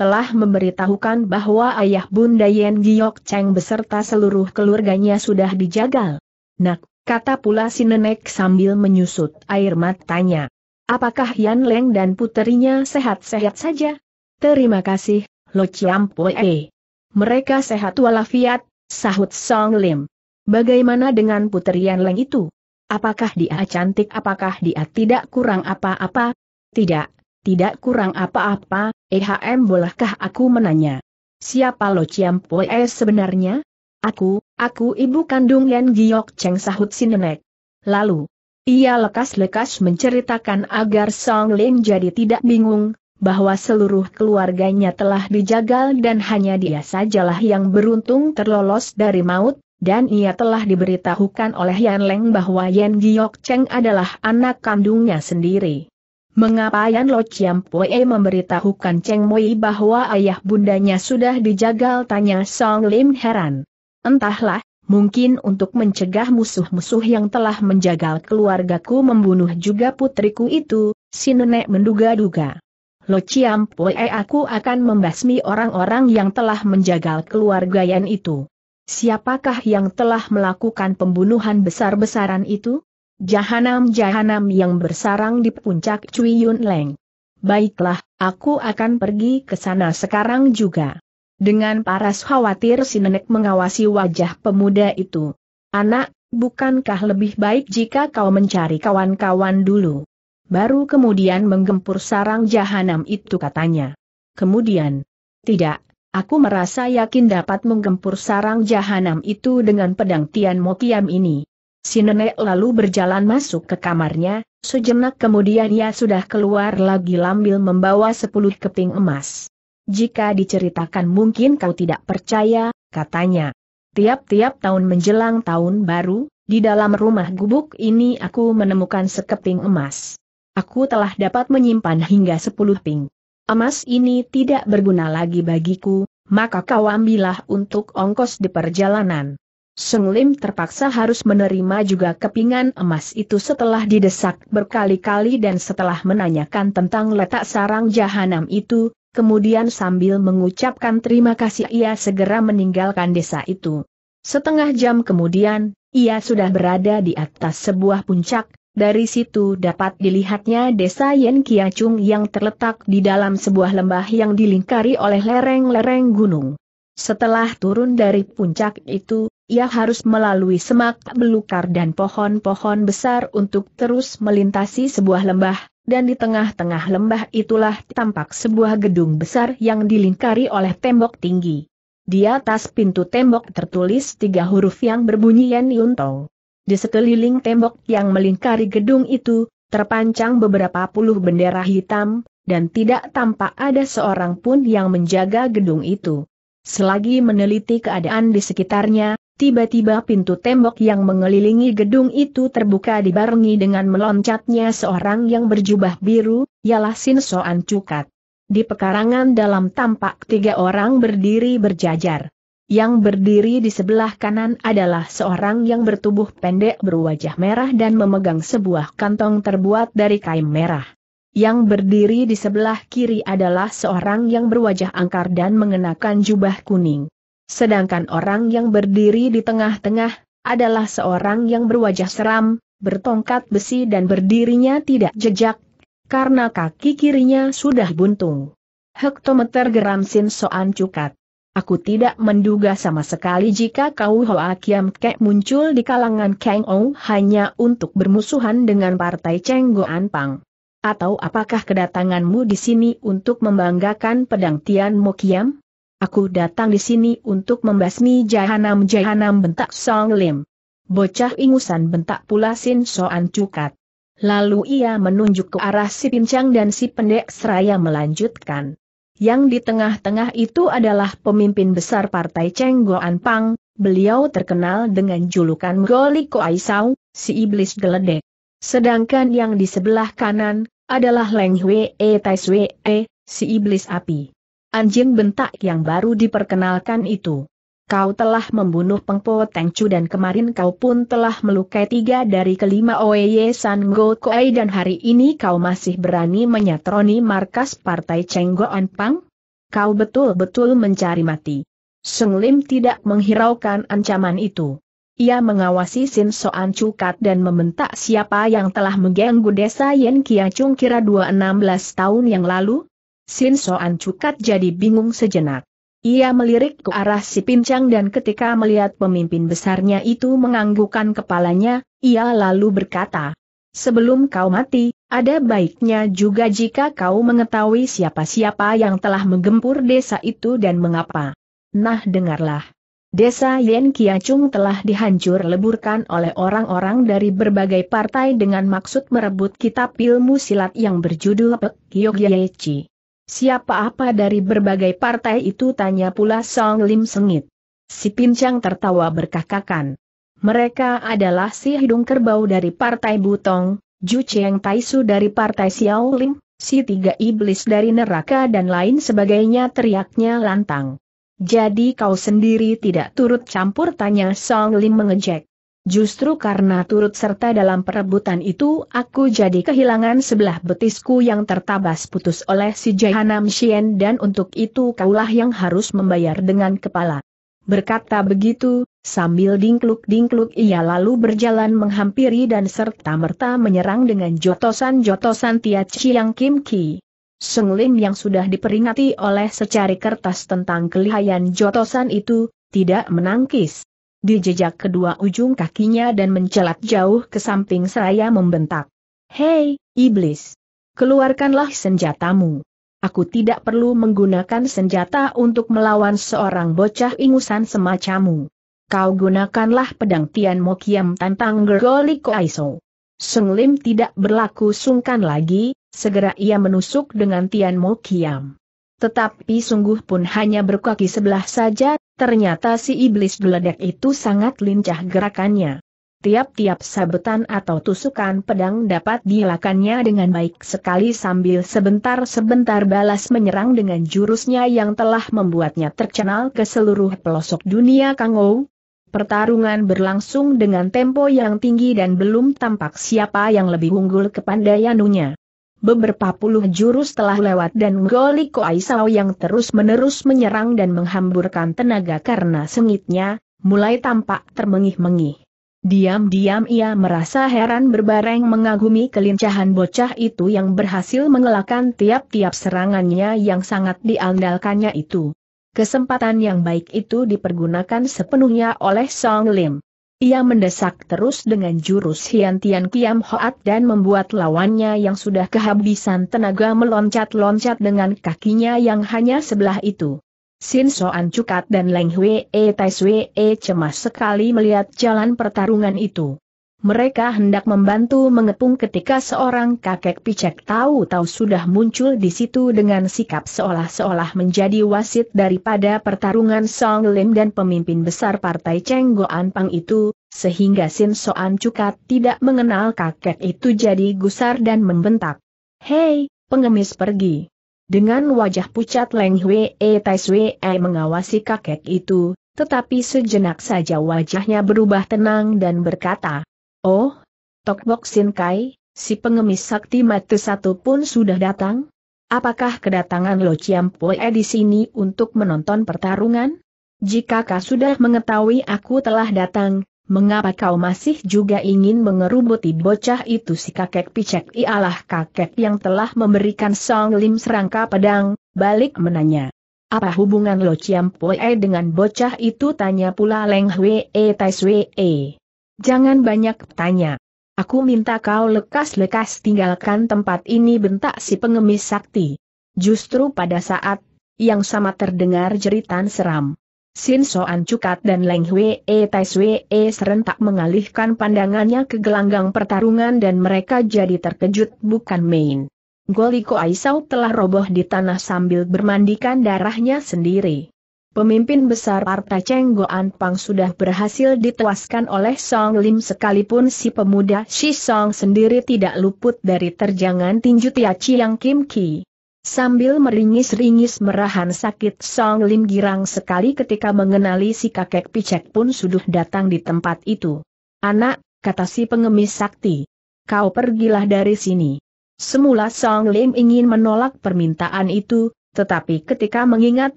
telah memberitahukan bahwa ayah Bunda Yan Giok Cheng beserta seluruh keluarganya sudah dijagal? Nak, kata pula si nenek sambil menyusut air matanya. Apakah Yan Leng dan puterinya sehat-sehat saja? Terima kasih, Lo Chiam Poe. Mereka sehat walafiat, sahut Song Lim. Bagaimana dengan Putri Yan Leng itu? Apakah dia cantik apakah dia tidak kurang apa-apa? Tidak, tidak kurang apa-apa, EHM bolehkah aku menanya? Siapa Lo Chiam Poe sebenarnya? Aku, aku ibu kandung Yan Giok Cheng sahut si nenek. Lalu, ia lekas-lekas menceritakan agar Song Ling jadi tidak bingung, bahwa seluruh keluarganya telah dijagal dan hanya dia sajalah yang beruntung terlolos dari maut, dan ia telah diberitahukan oleh Yan Leng bahwa Yan Giok Cheng adalah anak kandungnya sendiri. Mengapa Yan Lo Chiam Pue memberitahukan Cheng Mui bahwa ayah bundanya sudah dijagal tanya Song Lim heran. Entahlah, mungkin untuk mencegah musuh-musuh yang telah menjagal keluargaku membunuh juga putriku itu, si nenek menduga-duga. Lo Chiam Pue aku akan membasmi orang-orang yang telah menjagal keluarga Yan itu. Siapakah yang telah melakukan pembunuhan besar-besaran itu? Jahanam-jahanam yang bersarang di puncak Cui Yun Leng. Baiklah, aku akan pergi ke sana sekarang juga. Dengan paras khawatir si nenek mengawasi wajah pemuda itu. Anak, bukankah lebih baik jika kau mencari kawan-kawan dulu? Baru kemudian menggempur sarang jahanam itu katanya. Kemudian, tidak, Aku merasa yakin dapat menggempur sarang jahanam itu dengan pedang Tian Mo Mokiam ini. Si nenek lalu berjalan masuk ke kamarnya, sejenak kemudian ia sudah keluar lagi lambil membawa sepuluh keping emas. Jika diceritakan mungkin kau tidak percaya, katanya. Tiap-tiap tahun menjelang tahun baru, di dalam rumah gubuk ini aku menemukan sekeping emas. Aku telah dapat menyimpan hingga sepuluh ping emas ini tidak berguna lagi bagiku, maka kau ambillah untuk ongkos di perjalanan. Sung Lim terpaksa harus menerima juga kepingan emas itu setelah didesak berkali-kali dan setelah menanyakan tentang letak sarang jahanam itu, kemudian sambil mengucapkan terima kasih ia segera meninggalkan desa itu. Setengah jam kemudian, ia sudah berada di atas sebuah puncak, dari situ dapat dilihatnya desa Yen Kiacung yang terletak di dalam sebuah lembah yang dilingkari oleh lereng-lereng gunung. Setelah turun dari puncak itu, ia harus melalui semak belukar dan pohon-pohon besar untuk terus melintasi sebuah lembah, dan di tengah-tengah lembah itulah tampak sebuah gedung besar yang dilingkari oleh tembok tinggi. Di atas pintu tembok tertulis tiga huruf yang berbunyi Yen Yuntong. Di sekeliling tembok yang melingkari gedung itu, terpancang beberapa puluh bendera hitam, dan tidak tampak ada seorang pun yang menjaga gedung itu. Selagi meneliti keadaan di sekitarnya, tiba-tiba pintu tembok yang mengelilingi gedung itu terbuka dibarengi dengan meloncatnya seorang yang berjubah biru, ialah Sin Soan Cukat. Di pekarangan dalam tampak tiga orang berdiri berjajar. Yang berdiri di sebelah kanan adalah seorang yang bertubuh pendek berwajah merah dan memegang sebuah kantong terbuat dari kain merah. Yang berdiri di sebelah kiri adalah seorang yang berwajah angkar dan mengenakan jubah kuning. Sedangkan orang yang berdiri di tengah-tengah adalah seorang yang berwajah seram, bertongkat besi dan berdirinya tidak jejak, karena kaki kirinya sudah buntung. Hektometer geram Sin Soan Cukat Aku tidak menduga sama sekali jika kau Hoa Kiam Kek muncul di kalangan Kang Ou hanya untuk bermusuhan dengan partai Cheng Go Pang. Atau apakah kedatanganmu di sini untuk membanggakan pedang Tian Mo Kiam? Aku datang di sini untuk membasmi jahanam-jahanam bentak Song Lim. Bocah ingusan bentak pula Sin Soan Cukat. Lalu ia menunjuk ke arah si pincang dan si pendek seraya melanjutkan yang di tengah-tengah itu adalah pemimpin besar partai Cheng Goan Pang, beliau terkenal dengan julukan Goli Koai Sau, si iblis geledek. Sedangkan yang di sebelah kanan, adalah Leng Hwe E Tai Swe E, si iblis api. Anjing bentak yang baru diperkenalkan itu kau telah membunuh Pengpo Tengcu dan kemarin kau pun telah melukai tiga dari kelima Oeye San Go Koei dan hari ini kau masih berani menyatroni markas partai Chenggo Pang? Kau betul-betul mencari mati. Seng Lim tidak menghiraukan ancaman itu. Ia mengawasi Sin Soan Cukat dan membentak siapa yang telah mengganggu desa Yen Kia Chung kira 216 tahun yang lalu? Sin Soan Cukat jadi bingung sejenak. Ia melirik ke arah si pincang dan ketika melihat pemimpin besarnya itu menganggukkan kepalanya, ia lalu berkata, Sebelum kau mati, ada baiknya juga jika kau mengetahui siapa-siapa yang telah menggempur desa itu dan mengapa. Nah dengarlah. Desa Yen Kiacung telah dihancur leburkan oleh orang-orang dari berbagai partai dengan maksud merebut kitab ilmu silat yang berjudul Pek Kyogyechi. Siapa apa dari berbagai partai itu tanya pula Song Lim sengit. Si pincang tertawa berkakakan. Mereka adalah si hidung kerbau dari partai Butong, Ju Cheng Taisu dari partai Xiao Lim, si tiga iblis dari neraka dan lain sebagainya teriaknya lantang. Jadi kau sendiri tidak turut campur tanya Song Lim mengejek. Justru karena turut serta dalam perebutan itu aku jadi kehilangan sebelah betisku yang tertabas putus oleh si Jahanam Shien dan untuk itu kaulah yang harus membayar dengan kepala. Berkata begitu, sambil dingkluk-dingkluk ia lalu berjalan menghampiri dan serta-merta menyerang dengan jotosan-jotosan Tia Chiang Kim Ki. Seng Lim yang sudah diperingati oleh secari kertas tentang kelihayan jotosan itu, tidak menangkis. Di jejak kedua ujung kakinya dan mencelat jauh ke samping seraya membentak. Hei, iblis! Keluarkanlah senjatamu. Aku tidak perlu menggunakan senjata untuk melawan seorang bocah ingusan semacammu. Kau gunakanlah pedang Tian Mokiam tantang Gergoli Koaiso. Sung Lim tidak berlaku sungkan lagi, segera ia menusuk dengan Tian Mokiam. Tetapi sungguh pun hanya berkaki sebelah saja Ternyata si iblis geledek itu sangat lincah gerakannya. Tiap-tiap sabetan atau tusukan pedang dapat dilakannya dengan baik sekali sambil sebentar-sebentar balas menyerang dengan jurusnya yang telah membuatnya terkenal ke seluruh pelosok dunia Kangou. Pertarungan berlangsung dengan tempo yang tinggi dan belum tampak siapa yang lebih unggul kepandaiannya. Beberapa puluh jurus telah lewat dan Ngoli Koaisao yang terus-menerus menyerang dan menghamburkan tenaga karena sengitnya, mulai tampak termengih-mengih. Diam-diam ia merasa heran berbareng mengagumi kelincahan bocah itu yang berhasil mengelakkan tiap-tiap serangannya yang sangat diandalkannya itu. Kesempatan yang baik itu dipergunakan sepenuhnya oleh Song Lim. Ia mendesak terus dengan jurus Hian Kiam Hoat dan membuat lawannya yang sudah kehabisan tenaga meloncat-loncat dengan kakinya yang hanya sebelah itu. Sin Soan Cukat dan Leng Hwee Tai Swe e cemas sekali melihat jalan pertarungan itu. Mereka hendak membantu mengepung ketika seorang kakek picek tahu-tahu sudah muncul di situ dengan sikap seolah-seolah menjadi wasit daripada pertarungan Song Lim dan pemimpin besar partai Cheng Goan Pang itu, sehingga Sin Soan Cukat tidak mengenal kakek itu jadi gusar dan membentak. Hei, pengemis pergi. Dengan wajah pucat Leng Hwee Tai Swe mengawasi kakek itu, tetapi sejenak saja wajahnya berubah tenang dan berkata, Oh, Tokbok Kai, si pengemis sakti mati satu pun sudah datang? Apakah kedatangan Lo Chiam Poe di sini untuk menonton pertarungan? Jika kau sudah mengetahui aku telah datang, mengapa kau masih juga ingin mengerubuti bocah itu si kakek picek ialah kakek yang telah memberikan Song Lim serangka pedang, balik menanya. Apa hubungan Lo Chiam Chiampoe dengan bocah itu tanya pula Leng Hwe eh, Tai Swe eh. Jangan banyak tanya. Aku minta kau lekas-lekas tinggalkan tempat ini bentak si pengemis sakti. Justru pada saat yang sama terdengar jeritan seram. Sin Soan Cukat dan Leng Hwe E Tai Swe E serentak mengalihkan pandangannya ke gelanggang pertarungan dan mereka jadi terkejut bukan main. Goliko Aisau telah roboh di tanah sambil bermandikan darahnya sendiri. Pemimpin besar Arta Cenggoan Pang sudah berhasil ditewaskan oleh Song Lim sekalipun si pemuda Shi Song sendiri tidak luput dari terjangan tinju Tia Chiang Kim Ki. Sambil meringis-ringis merahan sakit Song Lim girang sekali ketika mengenali si kakek picek pun sudah datang di tempat itu. Anak, kata si pengemis sakti. Kau pergilah dari sini. Semula Song Lim ingin menolak permintaan itu, tetapi ketika mengingat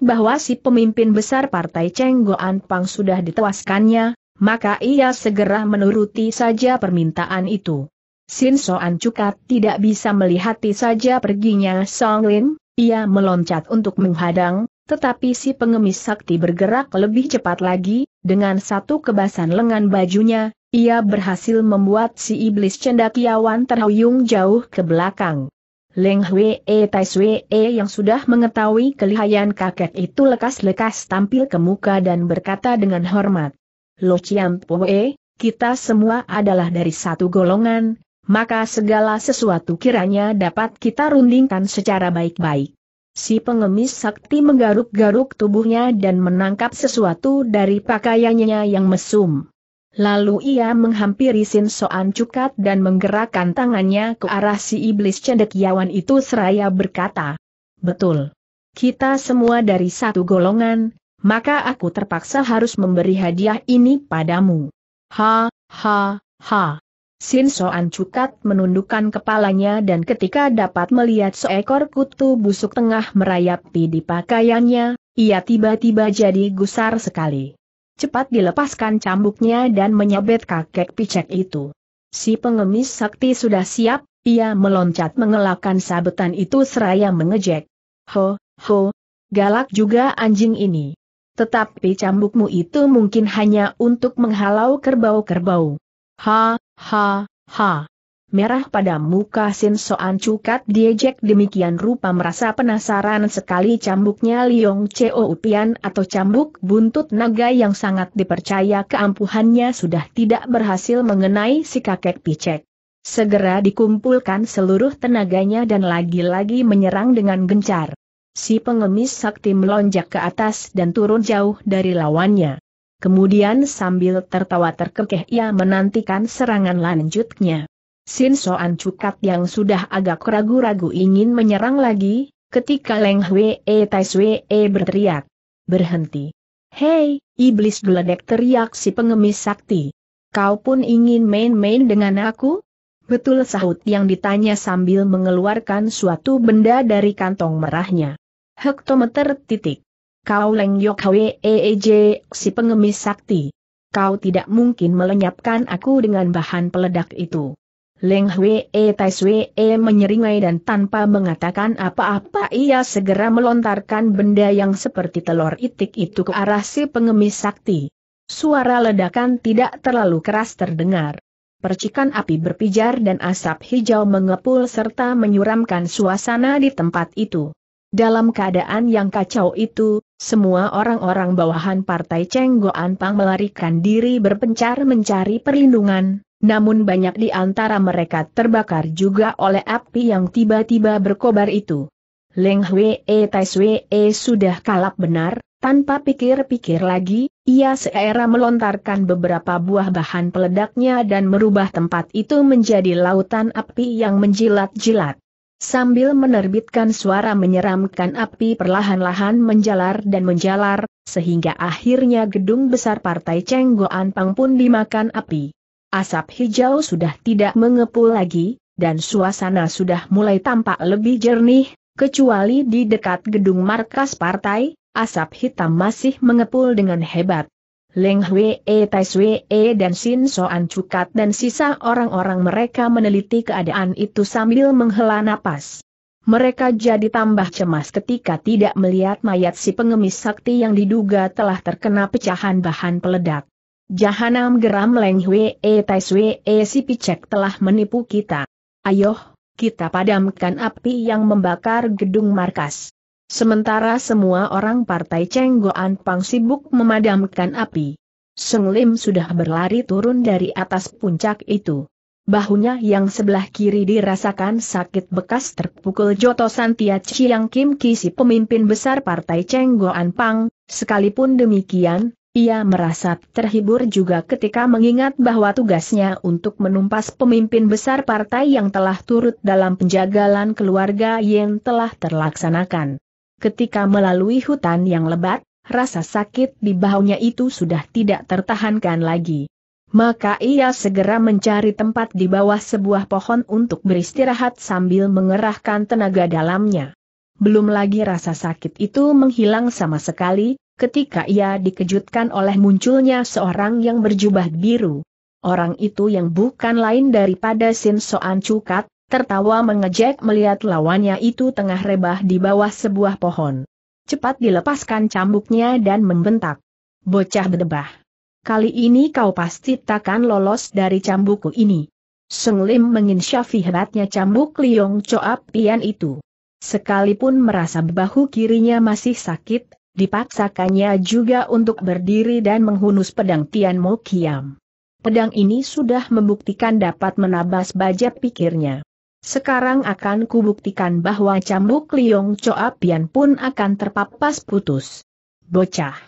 bahwa si pemimpin besar partai Cheng Goan Pang sudah ditewaskannya, maka ia segera menuruti saja permintaan itu. Sin Soan Cukat tidak bisa melihati saja perginya Song Lin, ia meloncat untuk menghadang, tetapi si pengemis sakti bergerak lebih cepat lagi, dengan satu kebasan lengan bajunya, ia berhasil membuat si iblis cendakiawan terhuyung jauh ke belakang. Leng Hwee Tai E yang sudah mengetahui kelihayan kakek itu lekas-lekas tampil ke muka dan berkata dengan hormat. Lo Chiam Pue, kita semua adalah dari satu golongan, maka segala sesuatu kiranya dapat kita rundingkan secara baik-baik. Si pengemis sakti menggaruk-garuk tubuhnya dan menangkap sesuatu dari pakaiannya yang mesum. Lalu ia menghampiri Sin Soan Cukat dan menggerakkan tangannya ke arah si iblis cendekiawan itu seraya berkata, Betul. Kita semua dari satu golongan, maka aku terpaksa harus memberi hadiah ini padamu. Ha, ha, ha. Sin Soan Cukat menundukkan kepalanya dan ketika dapat melihat seekor kutu busuk tengah merayapi di pakaiannya, ia tiba-tiba jadi gusar sekali cepat dilepaskan cambuknya dan menyabet kakek picek itu. Si pengemis sakti sudah siap, ia meloncat mengelakkan sabetan itu seraya mengejek. Ho, ho, galak juga anjing ini. Tetapi cambukmu itu mungkin hanya untuk menghalau kerbau-kerbau. Ha, ha, ha. Merah pada muka Sin Soan Cukat diejek demikian rupa merasa penasaran sekali cambuknya Liong Cheo Upian atau cambuk buntut naga yang sangat dipercaya keampuhannya sudah tidak berhasil mengenai si kakek picek. Segera dikumpulkan seluruh tenaganya dan lagi-lagi menyerang dengan gencar. Si pengemis sakti melonjak ke atas dan turun jauh dari lawannya. Kemudian sambil tertawa terkekeh ia menantikan serangan lanjutnya. Sin Soan Cukat yang sudah agak ragu-ragu ingin menyerang lagi, ketika Leng Hwe e Tai Swe e berteriak. Berhenti. Hei, iblis geledek teriak si pengemis sakti. Kau pun ingin main-main dengan aku? Betul sahut yang ditanya sambil mengeluarkan suatu benda dari kantong merahnya. Hektometer titik. Kau Leng Yok Hwe e J, si pengemis sakti. Kau tidak mungkin melenyapkan aku dengan bahan peledak itu. Leng Hwee Tai E menyeringai dan tanpa mengatakan apa-apa ia segera melontarkan benda yang seperti telur itik itu ke arah si pengemis sakti. Suara ledakan tidak terlalu keras terdengar. Percikan api berpijar dan asap hijau mengepul serta menyuramkan suasana di tempat itu. Dalam keadaan yang kacau itu, semua orang-orang bawahan partai Cenggoan Pang melarikan diri berpencar mencari perlindungan, namun banyak di antara mereka terbakar juga oleh api yang tiba-tiba berkobar itu. Leng Hwee Tai Swe e sudah kalap benar, tanpa pikir-pikir lagi, ia seera melontarkan beberapa buah bahan peledaknya dan merubah tempat itu menjadi lautan api yang menjilat-jilat. Sambil menerbitkan suara menyeramkan api perlahan-lahan menjalar dan menjalar, sehingga akhirnya gedung besar Partai Cenggoan Pang pun dimakan api. Asap hijau sudah tidak mengepul lagi, dan suasana sudah mulai tampak lebih jernih, kecuali di dekat gedung markas partai, asap hitam masih mengepul dengan hebat. Leng Hwee, Tai Hwee dan Sin Soan Cukat dan sisa orang-orang mereka meneliti keadaan itu sambil menghela napas. Mereka jadi tambah cemas ketika tidak melihat mayat si pengemis sakti yang diduga telah terkena pecahan bahan peledak. Jahanam geram Leng Hwe e Tai e Si Picek telah menipu kita. Ayo, kita padamkan api yang membakar gedung markas. Sementara semua orang partai Cenggoan Pang sibuk memadamkan api. Seng Lim sudah berlari turun dari atas puncak itu. Bahunya yang sebelah kiri dirasakan sakit bekas terpukul Joto Santia Chiang Kim Kisi pemimpin besar partai Cenggoan Pang, sekalipun demikian, ia merasa terhibur juga ketika mengingat bahwa tugasnya untuk menumpas pemimpin besar partai yang telah turut dalam penjagalan keluarga yang telah terlaksanakan. Ketika melalui hutan yang lebat, rasa sakit di bahunya itu sudah tidak tertahankan lagi. Maka ia segera mencari tempat di bawah sebuah pohon untuk beristirahat sambil mengerahkan tenaga dalamnya. Belum lagi rasa sakit itu menghilang sama sekali, ketika ia dikejutkan oleh munculnya seorang yang berjubah biru. Orang itu yang bukan lain daripada Sin Soan Cukat, tertawa mengejek melihat lawannya itu tengah rebah di bawah sebuah pohon. Cepat dilepaskan cambuknya dan membentak. Bocah berdebah. Kali ini kau pasti takkan lolos dari cambukku ini. Seng Lim menginsyafi hebatnya cambuk Liong Choa Pian itu. Sekalipun merasa bahu kirinya masih sakit, dipaksakannya juga untuk berdiri dan menghunus pedang Tian Mo Kiam. Pedang ini sudah membuktikan dapat menabas baja pikirnya. Sekarang akan kubuktikan bahwa cambuk Liong Choa Pian pun akan terpapas putus. Bocah!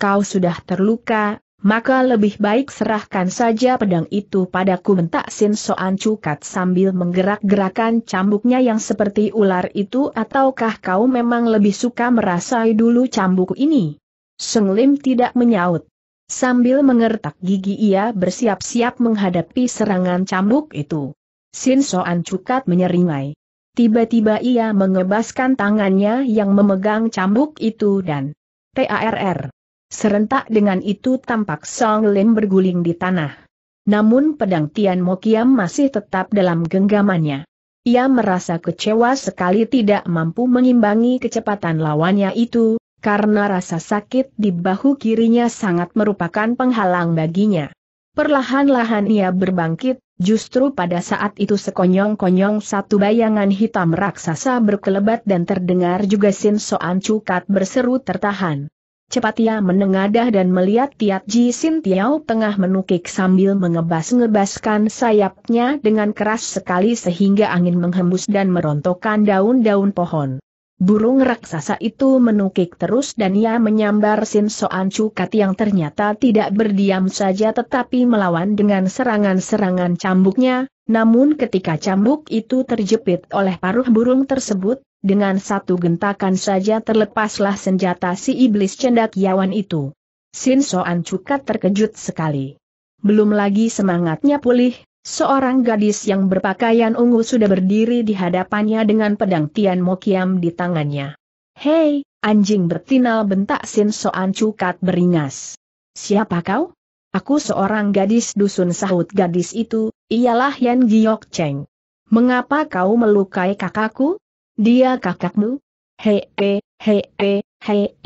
Kau sudah terluka, maka lebih baik serahkan saja pedang itu padaku bentak Sin Soan Cukat sambil menggerak-gerakan cambuknya yang seperti ular itu ataukah kau memang lebih suka merasai dulu cambuk ini? Seng Lim tidak menyaut. Sambil mengertak gigi ia bersiap-siap menghadapi serangan cambuk itu. Sin Soan Cukat menyeringai. Tiba-tiba ia mengebaskan tangannya yang memegang cambuk itu dan TARR. Serentak dengan itu tampak Song Lin berguling di tanah. Namun pedang Tian Mo Kiam masih tetap dalam genggamannya. Ia merasa kecewa sekali tidak mampu mengimbangi kecepatan lawannya itu, karena rasa sakit di bahu kirinya sangat merupakan penghalang baginya. Perlahan-lahan ia berbangkit, justru pada saat itu sekonyong-konyong satu bayangan hitam raksasa berkelebat dan terdengar juga Sin Soan Cukat berseru tertahan. Cepat ia menengadah dan melihat Tiat Ji Sin Tiao tengah menukik sambil mengebas-ngebaskan sayapnya dengan keras sekali sehingga angin menghembus dan merontokkan daun-daun pohon. Burung raksasa itu menukik terus dan ia menyambar Sin Soan Cukat yang ternyata tidak berdiam saja tetapi melawan dengan serangan-serangan cambuknya, namun ketika cambuk itu terjepit oleh paruh burung tersebut, dengan satu gentakan saja terlepaslah senjata si iblis cendak yawan itu. Sin Soan Cukat terkejut sekali. Belum lagi semangatnya pulih, seorang gadis yang berpakaian ungu sudah berdiri di hadapannya dengan pedang Tian Mokiam di tangannya. Hei, anjing bertinal bentak Sin Soan Cukat beringas. Siapa kau? Aku seorang gadis dusun sahut gadis itu, ialah Yan Giok Cheng. Mengapa kau melukai kakakku? Dia kakakmu? Hei, hei, hei, hei,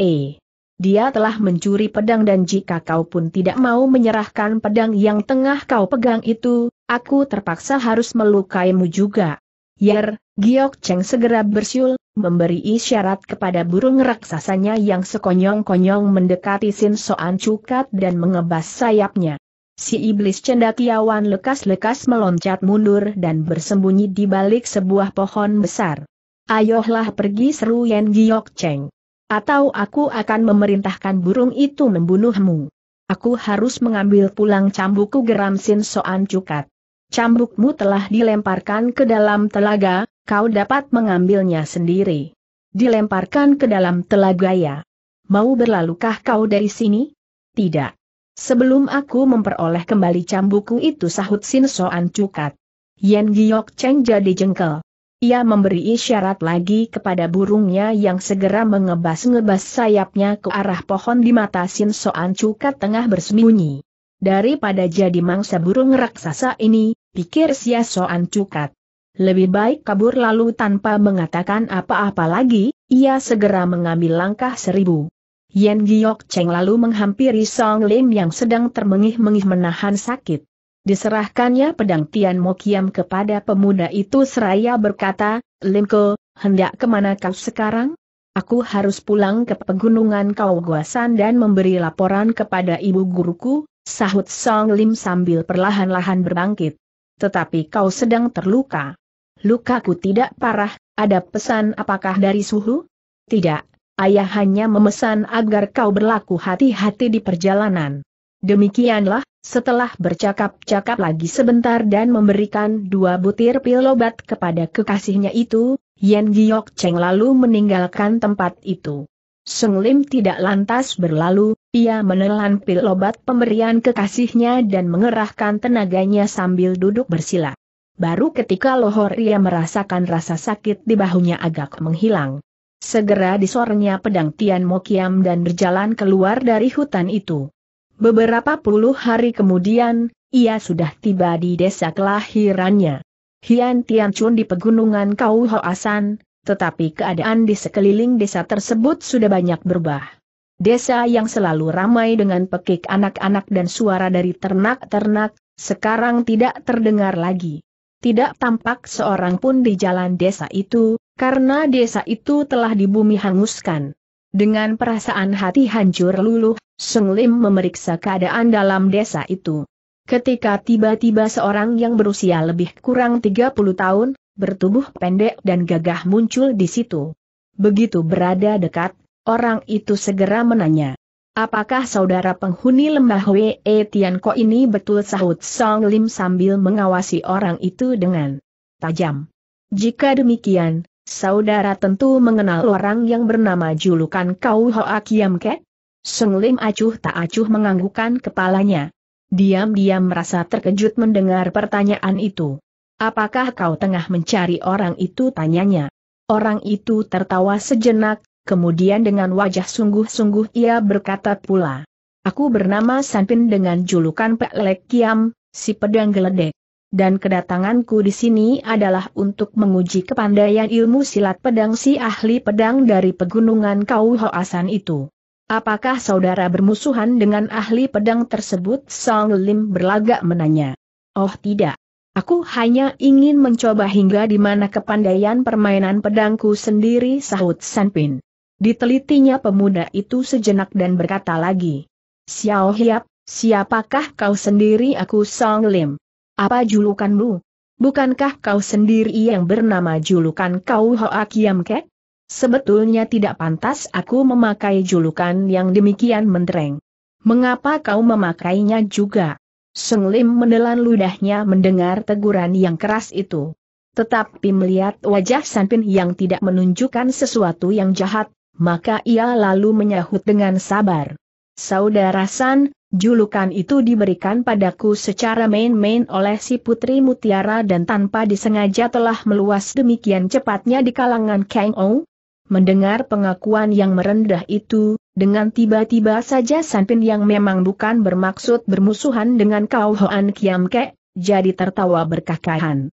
hei. Dia telah mencuri pedang dan jika kau pun tidak mau menyerahkan pedang yang tengah kau pegang itu, aku terpaksa harus melukaimu juga. Yer, Giok Cheng segera bersiul, memberi isyarat kepada burung raksasanya yang sekonyong-konyong mendekati Sin Soan Cukat dan mengebas sayapnya. Si iblis cendakiawan lekas-lekas meloncat mundur dan bersembunyi di balik sebuah pohon besar. Ayolah pergi seru Yen Giok Cheng. Atau aku akan memerintahkan burung itu membunuhmu. Aku harus mengambil pulang cambukku geram Sin Soan Cukat. Cambukmu telah dilemparkan ke dalam telaga, kau dapat mengambilnya sendiri. Dilemparkan ke dalam telaga ya. Mau berlalukah kau dari sini? Tidak. Sebelum aku memperoleh kembali cambukku itu sahut Sin Soan Cukat. Yen Giok Cheng jadi jengkel. Ia memberi isyarat lagi kepada burungnya yang segera mengebas-ngebas sayapnya ke arah pohon di mata Sin Soan Cukat tengah bersembunyi. Daripada jadi mangsa burung raksasa ini, pikir Sia Soan Cukat. Lebih baik kabur lalu tanpa mengatakan apa-apa lagi, ia segera mengambil langkah seribu. Yen Giok Cheng lalu menghampiri Song Lim yang sedang termengih-mengih menahan sakit. Diserahkannya pedang Tian Mokiam kepada pemuda itu seraya berkata, Limko, hendak kemana kau sekarang? Aku harus pulang ke pegunungan kau Guasan dan memberi laporan kepada ibu guruku, sahut Song Lim sambil perlahan-lahan berbangkit. Tetapi kau sedang terluka. Lukaku tidak parah, ada pesan apakah dari suhu? Tidak, ayah hanya memesan agar kau berlaku hati-hati di perjalanan. Demikianlah, setelah bercakap-cakap lagi sebentar dan memberikan dua butir pil obat kepada kekasihnya itu, Yan Giok Cheng lalu meninggalkan tempat itu. Sung Lim tidak lantas berlalu, ia menelan pil obat pemberian kekasihnya dan mengerahkan tenaganya sambil duduk bersila. Baru ketika lohor ia merasakan rasa sakit di bahunya agak menghilang. Segera disornya pedang Tian Mokiam dan berjalan keluar dari hutan itu. Beberapa puluh hari kemudian, ia sudah tiba di desa kelahirannya. Hian Tianchun di pegunungan Kau Hoasan, tetapi keadaan di sekeliling desa tersebut sudah banyak berubah. Desa yang selalu ramai dengan pekik anak-anak dan suara dari ternak-ternak, sekarang tidak terdengar lagi. Tidak tampak seorang pun di jalan desa itu, karena desa itu telah dibumi hanguskan. Dengan perasaan hati hancur luluh, Seng Lim memeriksa keadaan dalam desa itu. Ketika tiba-tiba seorang yang berusia lebih kurang 30 tahun, bertubuh pendek dan gagah muncul di situ. Begitu berada dekat, orang itu segera menanya. Apakah saudara penghuni lembah Wei e Ko ini betul sahut Song Lim sambil mengawasi orang itu dengan tajam? Jika demikian, saudara tentu mengenal orang yang bernama julukan Kau Hoa Kiam Kek? Seng Lim acuh tak acuh menganggukkan kepalanya. Diam-diam merasa terkejut mendengar pertanyaan itu. Apakah kau tengah mencari orang itu tanyanya. Orang itu tertawa sejenak, kemudian dengan wajah sungguh-sungguh ia berkata pula. Aku bernama Sanpin dengan julukan Pek Lek Kiam, si pedang geledek. Dan kedatanganku di sini adalah untuk menguji kepandaian ilmu silat pedang si ahli pedang dari pegunungan Kau Hoasan itu. Apakah saudara bermusuhan dengan ahli pedang tersebut? Song Lim berlagak menanya. Oh tidak. Aku hanya ingin mencoba hingga di mana kepandaian permainan pedangku sendiri sahut Sanpin. Ditelitinya pemuda itu sejenak dan berkata lagi. Xiao Hiap, siapakah kau sendiri aku Song Lim? Apa julukanmu? Bukankah kau sendiri yang bernama julukan kau Hoa Kiam Kek? Sebetulnya tidak pantas aku memakai julukan yang demikian mentereng. Mengapa kau memakainya juga? Seng Lim menelan ludahnya mendengar teguran yang keras itu. Tetapi melihat wajah Sanpin yang tidak menunjukkan sesuatu yang jahat, maka ia lalu menyahut dengan sabar. Saudara San, julukan itu diberikan padaku secara main-main oleh si Putri Mutiara dan tanpa disengaja telah meluas demikian cepatnya di kalangan Kang Ou, Mendengar pengakuan yang merendah itu, dengan tiba-tiba saja Sanpin yang memang bukan bermaksud bermusuhan dengan Kau Hoan Kiam Ke, jadi tertawa berkakahan.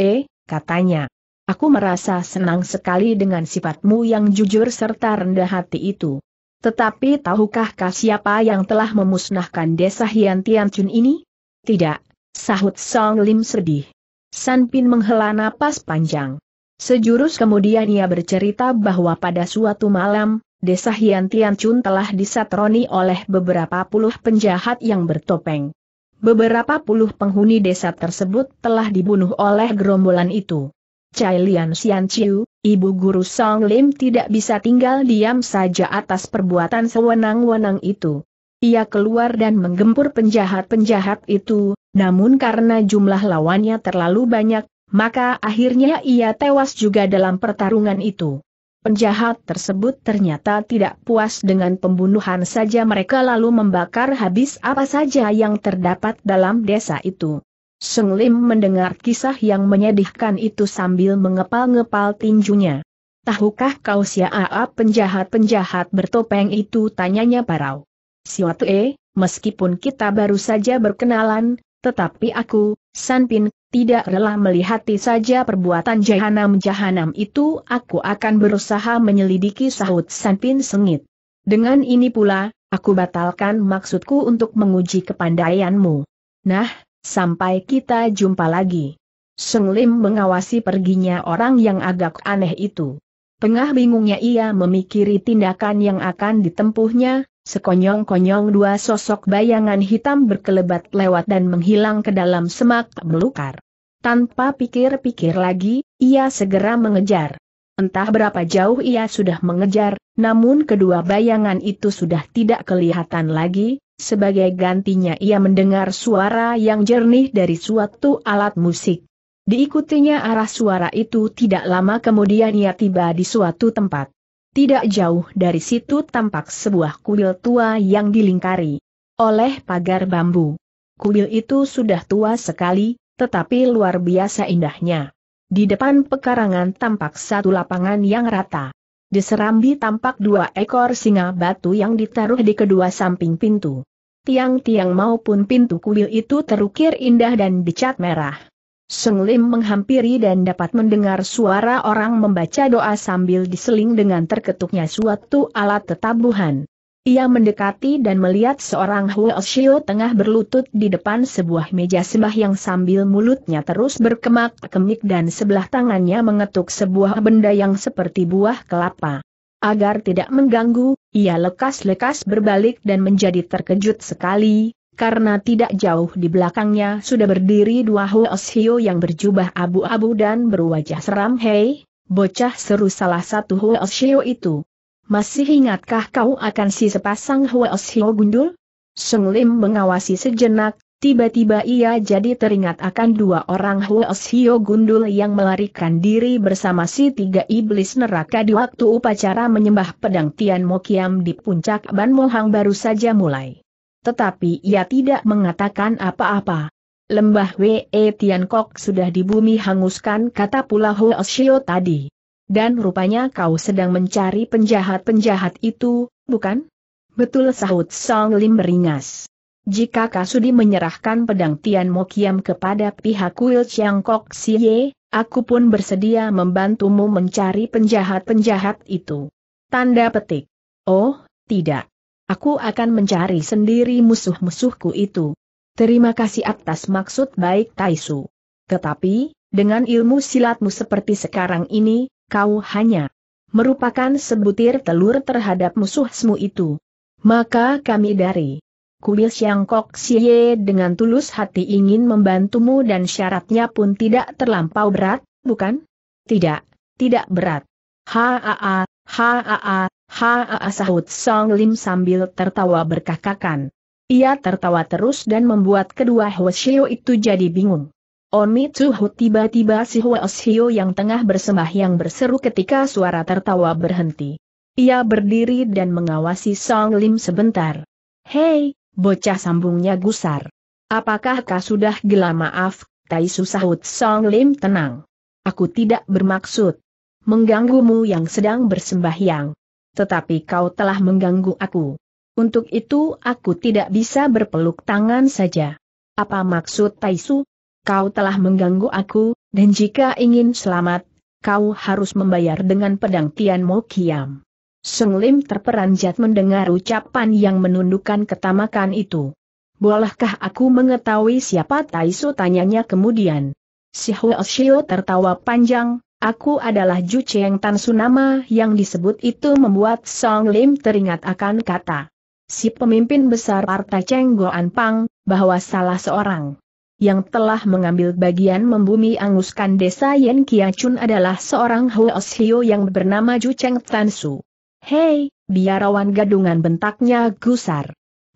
E, katanya. Aku merasa senang sekali dengan sifatmu yang jujur serta rendah hati itu. Tetapi tahukah kah siapa yang telah memusnahkan desa Hian Tian Chun ini? Tidak, sahut Song Lim sedih. Sanpin menghela napas panjang. Sejurus kemudian ia bercerita bahwa pada suatu malam, desa Hian Tian Chun telah disatroni oleh beberapa puluh penjahat yang bertopeng. Beberapa puluh penghuni desa tersebut telah dibunuh oleh gerombolan itu. Cai Lian Xian Chiu, ibu guru Song Lim tidak bisa tinggal diam saja atas perbuatan sewenang-wenang itu. Ia keluar dan menggempur penjahat-penjahat itu, namun karena jumlah lawannya terlalu banyak, maka akhirnya ia tewas juga dalam pertarungan itu. Penjahat tersebut ternyata tidak puas dengan pembunuhan saja mereka lalu membakar habis apa saja yang terdapat dalam desa itu. Seng Lim mendengar kisah yang menyedihkan itu sambil mengepal-ngepal tinjunya. Tahukah kau siapa penjahat-penjahat bertopeng itu tanyanya parau. Siwatu e, eh, meskipun kita baru saja berkenalan, tetapi aku, Sanpin, tidak rela melihati saja perbuatan jahanam-jahanam itu aku akan berusaha menyelidiki sahut Sanpin sengit. Dengan ini pula, aku batalkan maksudku untuk menguji kepandaianmu. Nah, sampai kita jumpa lagi. Seng Lim mengawasi perginya orang yang agak aneh itu. Tengah bingungnya ia memikiri tindakan yang akan ditempuhnya, Sekonyong-konyong dua sosok bayangan hitam berkelebat lewat dan menghilang ke dalam semak melukar. Tanpa pikir-pikir lagi, ia segera mengejar. Entah berapa jauh ia sudah mengejar, namun kedua bayangan itu sudah tidak kelihatan lagi, sebagai gantinya ia mendengar suara yang jernih dari suatu alat musik. Diikutinya arah suara itu tidak lama kemudian ia tiba di suatu tempat. Tidak jauh dari situ tampak sebuah kuil tua yang dilingkari oleh pagar bambu. Kuil itu sudah tua sekali, tetapi luar biasa indahnya. Di depan pekarangan tampak satu lapangan yang rata. Di serambi tampak dua ekor singa batu yang ditaruh di kedua samping pintu. Tiang-tiang maupun pintu kuil itu terukir indah dan dicat merah. Seng Lim menghampiri dan dapat mendengar suara orang membaca doa sambil diseling dengan terketuknya suatu alat tetabuhan. Ia mendekati dan melihat seorang Xiu tengah berlutut di depan sebuah meja sembah yang sambil mulutnya terus berkemak-kemik dan sebelah tangannya mengetuk sebuah benda yang seperti buah kelapa. Agar tidak mengganggu, ia lekas-lekas berbalik dan menjadi terkejut sekali, karena tidak jauh di belakangnya sudah berdiri dua huoshio yang berjubah abu-abu dan berwajah seram hei, bocah seru salah satu huoshio itu. Masih ingatkah kau akan si sepasang huoshio gundul? Sung Lim mengawasi sejenak, tiba-tiba ia jadi teringat akan dua orang huoshio gundul yang melarikan diri bersama si tiga iblis neraka di waktu upacara menyembah pedang Tian Mokiam di puncak Ban Mohang baru saja mulai tetapi ia tidak mengatakan apa-apa. Lembah Wei Tiankok sudah di bumi hanguskan kata pula Ho tadi. Dan rupanya kau sedang mencari penjahat-penjahat itu, bukan? Betul sahut Song Lim beringas. Jika Kasudi menyerahkan pedang Tian Mokiam kepada pihak Kuil Chiang Siye, aku pun bersedia membantumu mencari penjahat-penjahat itu. Tanda petik. Oh, tidak. Aku akan mencari sendiri musuh-musuhku itu. Terima kasih atas maksud baik Taisu. Tetapi, dengan ilmu silatmu seperti sekarang ini, kau hanya merupakan sebutir telur terhadap musuhmu itu. Maka kami dari Kuil Siangkok Siye dengan tulus hati ingin membantumu dan syaratnya pun tidak terlampau berat, bukan? Tidak, tidak berat. Haa, haa, Ha sahut Song Lim sambil tertawa berkakakan. Ia tertawa terus dan membuat kedua Hwasio itu jadi bingung. Oni Tsuhu tiba-tiba si Hwasio yang tengah bersembahyang berseru ketika suara tertawa berhenti. Ia berdiri dan mengawasi Song Lim sebentar. Hei, bocah sambungnya gusar. Apakah kau sudah gila maaf, Tai sahut Song Lim tenang. Aku tidak bermaksud mengganggumu yang sedang bersembahyang tetapi kau telah mengganggu aku. Untuk itu aku tidak bisa berpeluk tangan saja. Apa maksud Taisu? Kau telah mengganggu aku, dan jika ingin selamat, kau harus membayar dengan pedang Tian Mo Kiam. Seng Lim terperanjat mendengar ucapan yang menundukkan ketamakan itu. Bolehkah aku mengetahui siapa Taisu tanyanya kemudian? Si Huo Shio tertawa panjang, Aku adalah Ju Cheng Tan Sunama yang disebut itu membuat Song Lim teringat akan kata si pemimpin besar partai Cheng Goan Pang, bahwa salah seorang yang telah mengambil bagian membumi anguskan desa Yen Chun adalah seorang Huo Hio yang bernama Ju Cheng Tan Su. Hei, biarawan gadungan bentaknya gusar.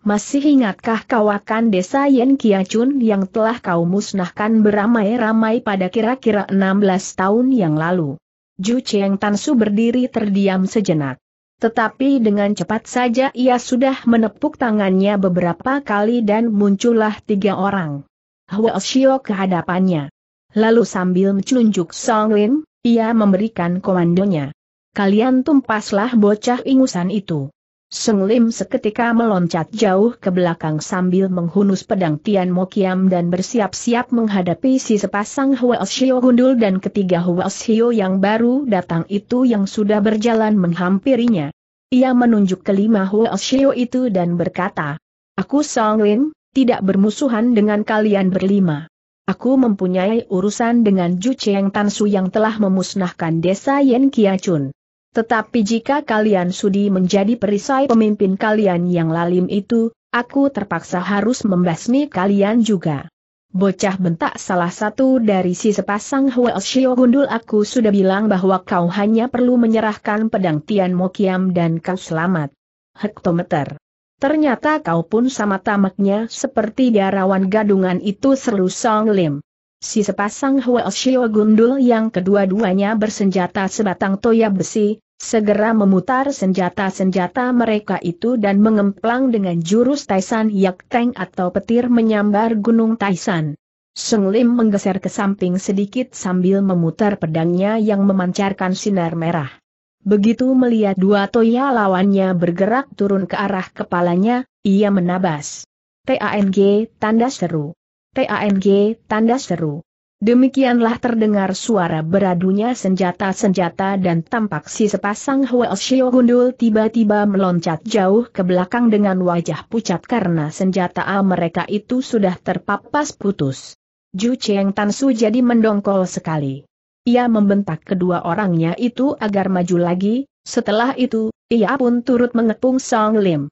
Masih ingatkah kau akan desa Yen Kiacun yang telah kau musnahkan beramai-ramai pada kira-kira 16 tahun yang lalu? Ju Cheng Tansu berdiri terdiam sejenak. Tetapi dengan cepat saja ia sudah menepuk tangannya beberapa kali dan muncullah tiga orang. Hwa Shio ke hadapannya. Lalu sambil menunjuk Song Lin, ia memberikan komandonya. Kalian tumpaslah bocah ingusan itu. Seng Lim seketika meloncat jauh ke belakang sambil menghunus pedang Tian Mo Kiam dan bersiap-siap menghadapi si sepasang Huo Hio gundul dan ketiga Huo Hio yang baru datang itu yang sudah berjalan menghampirinya. Ia menunjuk kelima Huo Hio itu dan berkata, Aku Song Lim, tidak bermusuhan dengan kalian berlima. Aku mempunyai urusan dengan Ju Cheng Tansu yang telah memusnahkan desa Yen Kiacun. Tetapi jika kalian sudi menjadi perisai pemimpin kalian yang lalim itu, aku terpaksa harus membasmi kalian juga. Bocah bentak salah satu dari si sepasang Huelshio gundul aku sudah bilang bahwa kau hanya perlu menyerahkan pedang Tian Mokiam dan kau selamat. Hektometer. Ternyata kau pun sama tamaknya seperti darawan gadungan itu seru Song Lim si sepasang Huoshio gundul yang kedua-duanya bersenjata sebatang toya besi, segera memutar senjata-senjata mereka itu dan mengemplang dengan jurus Taisan Yak Teng atau petir menyambar Gunung Taisan. Seng Lim menggeser ke samping sedikit sambil memutar pedangnya yang memancarkan sinar merah. Begitu melihat dua toya lawannya bergerak turun ke arah kepalanya, ia menabas. TANG, tanda seru. TANG, tanda seru. Demikianlah terdengar suara beradunya senjata-senjata dan tampak si sepasang Huelshio gundul tiba-tiba meloncat jauh ke belakang dengan wajah pucat karena senjata A mereka itu sudah terpapas putus. Ju Cheng Tansu jadi mendongkol sekali. Ia membentak kedua orangnya itu agar maju lagi, setelah itu, ia pun turut mengepung Song Lim.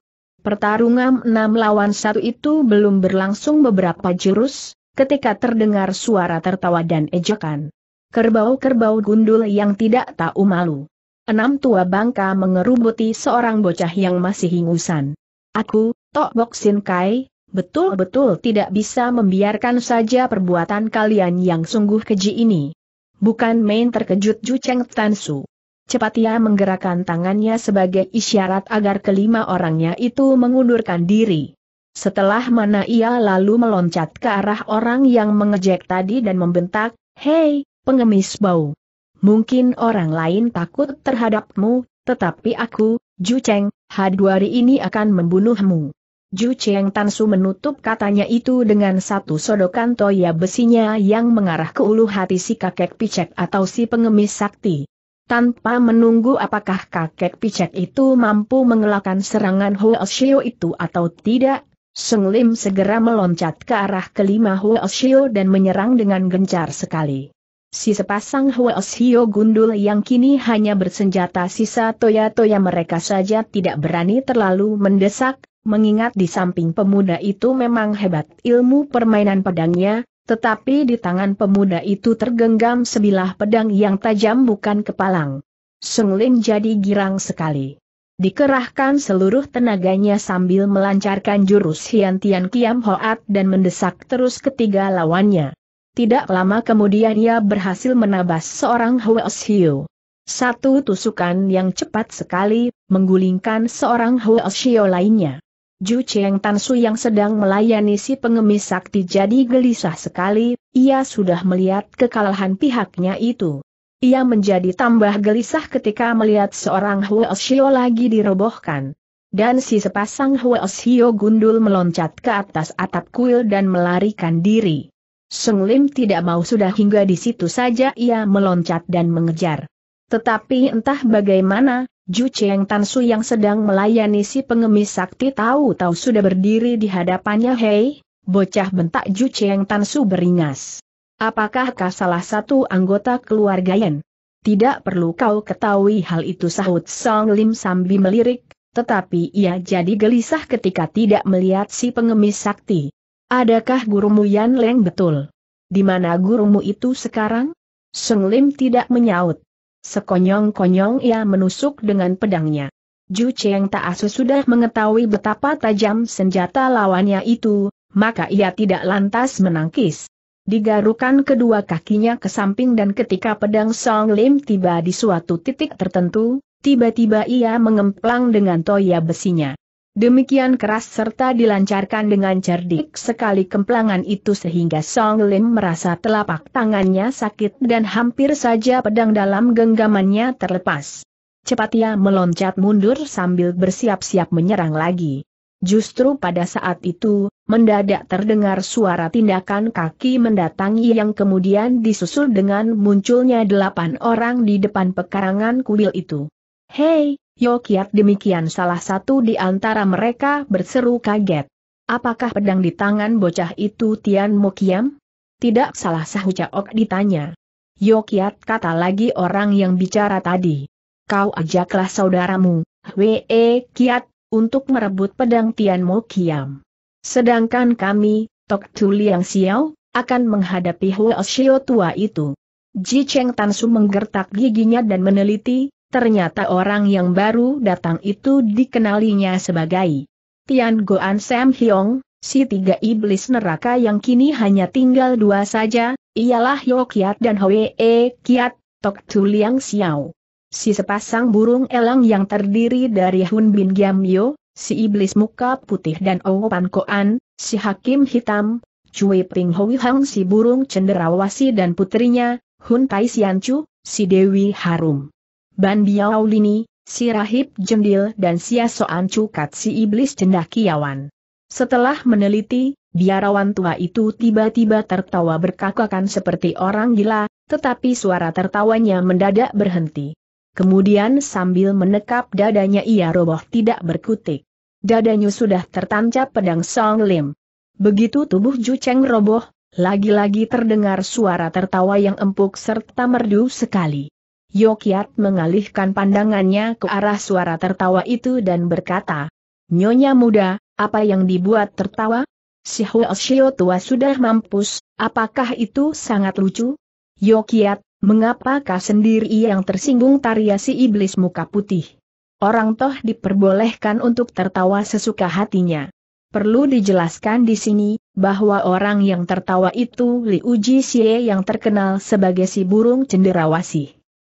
Pertarungan enam lawan satu itu belum berlangsung beberapa jurus, ketika terdengar suara tertawa dan ejekan. Kerbau-kerbau gundul yang tidak tahu malu. Enam tua bangka mengerubuti seorang bocah yang masih hingusan. Aku, Tok Bok Sin Kai, betul-betul tidak bisa membiarkan saja perbuatan kalian yang sungguh keji ini. Bukan main terkejut Ju Cheng Tan Su. Cepat ia menggerakkan tangannya sebagai isyarat agar kelima orangnya itu mengundurkan diri. Setelah mana ia lalu meloncat ke arah orang yang mengejek tadi dan membentak, Hei, pengemis bau. Mungkin orang lain takut terhadapmu, tetapi aku, Ju Cheng, hari ini akan membunuhmu. Ju Cheng Tansu menutup katanya itu dengan satu sodokan toya besinya yang mengarah ke ulu hati si kakek picek atau si pengemis sakti. Tanpa menunggu apakah kakek picek itu mampu mengelakkan serangan Hoashio itu atau tidak, Seng Lim segera meloncat ke arah kelima Hoashio dan menyerang dengan gencar sekali. Si sepasang Hoashio gundul yang kini hanya bersenjata sisa toya-toya mereka saja tidak berani terlalu mendesak, mengingat di samping pemuda itu memang hebat ilmu permainan pedangnya, tetapi di tangan pemuda itu tergenggam sebilah pedang yang tajam bukan kepalang. Sung Lin jadi girang sekali. Dikerahkan seluruh tenaganya sambil melancarkan jurus Hian Tian Kiam Hoat dan mendesak terus ketiga lawannya. Tidak lama kemudian ia berhasil menabas seorang Huas Hiu. Satu tusukan yang cepat sekali, menggulingkan seorang Huas Hiu lainnya. Ju Cheng Tansu yang sedang melayani si pengemis sakti jadi gelisah sekali, ia sudah melihat kekalahan pihaknya itu. Ia menjadi tambah gelisah ketika melihat seorang Huoshio lagi dirobohkan. Dan si sepasang Huoshio gundul meloncat ke atas atap kuil dan melarikan diri. Seng Lim tidak mau sudah hingga di situ saja ia meloncat dan mengejar. Tetapi entah bagaimana, Ju Cheng Tansu yang sedang melayani si pengemis sakti tahu-tahu sudah berdiri di hadapannya Hei, bocah bentak Ju Cheng Tansu beringas. Apakah kau salah satu anggota keluarga Yen? Tidak perlu kau ketahui hal itu sahut Song Lim sambil melirik, tetapi ia jadi gelisah ketika tidak melihat si pengemis sakti. Adakah gurumu Yan Leng betul? Di mana gurumu itu sekarang? Song Lim tidak menyaut. Sekonyong-konyong ia menusuk dengan pedangnya. Ju Cheng Tak asus sudah mengetahui betapa tajam senjata lawannya itu, maka ia tidak lantas menangkis. Digarukan kedua kakinya ke samping dan ketika pedang Song Lim tiba di suatu titik tertentu, tiba-tiba ia mengemplang dengan toya besinya. Demikian keras serta dilancarkan dengan cerdik sekali kemplangan itu sehingga Song Lim merasa telapak tangannya sakit dan hampir saja pedang dalam genggamannya terlepas. Cepat ia meloncat mundur sambil bersiap-siap menyerang lagi. Justru pada saat itu, mendadak terdengar suara tindakan kaki mendatangi yang kemudian disusul dengan munculnya delapan orang di depan pekarangan kuil itu. Hei, Yokiat demikian salah satu di antara mereka berseru kaget. Apakah pedang di tangan bocah itu Tian Mokiam? Tidak salah caok ditanya. Yokiat kata lagi orang yang bicara tadi. Kau ajaklah saudaramu, Wee Kiat, untuk merebut pedang Tian Mokiam. Sedangkan kami, Tok Tu Liang Xiao, akan menghadapi Huo Xiao tua itu. Ji Cheng Tansu menggertak giginya dan meneliti, Ternyata orang yang baru datang itu dikenalinya sebagai Tian Goan Sam Hyong, si tiga iblis neraka yang kini hanya tinggal dua saja, ialah Yo Kiat dan Hwee Kiat, Tok Tu Liang Xiao. Si sepasang burung elang yang terdiri dari Hun Bin Giam Yo, si iblis muka putih dan Pan Koan, si hakim hitam, Cui Ping Hui Hang si burung cenderawasi dan putrinya, Hun Tai Sian Chu, si Dewi Harum. Ban Biao Lini, si Rahib Jendil dan Sia Soan Cukat si Iblis Cendakiawan. Setelah meneliti, biarawan tua itu tiba-tiba tertawa berkakakan seperti orang gila, tetapi suara tertawanya mendadak berhenti. Kemudian sambil menekap dadanya ia roboh tidak berkutik. Dadanya sudah tertancap pedang Song Lim. Begitu tubuh Ju Cheng roboh, lagi-lagi terdengar suara tertawa yang empuk serta merdu sekali. Yokiat mengalihkan pandangannya ke arah suara tertawa itu dan berkata, Nyonya muda, apa yang dibuat tertawa? Si Huo tua sudah mampus, apakah itu sangat lucu? Yokiat, mengapakah sendiri yang tersinggung tariasi si iblis muka putih? Orang toh diperbolehkan untuk tertawa sesuka hatinya. Perlu dijelaskan di sini, bahwa orang yang tertawa itu Li Uji Xie yang terkenal sebagai si burung cenderawasih.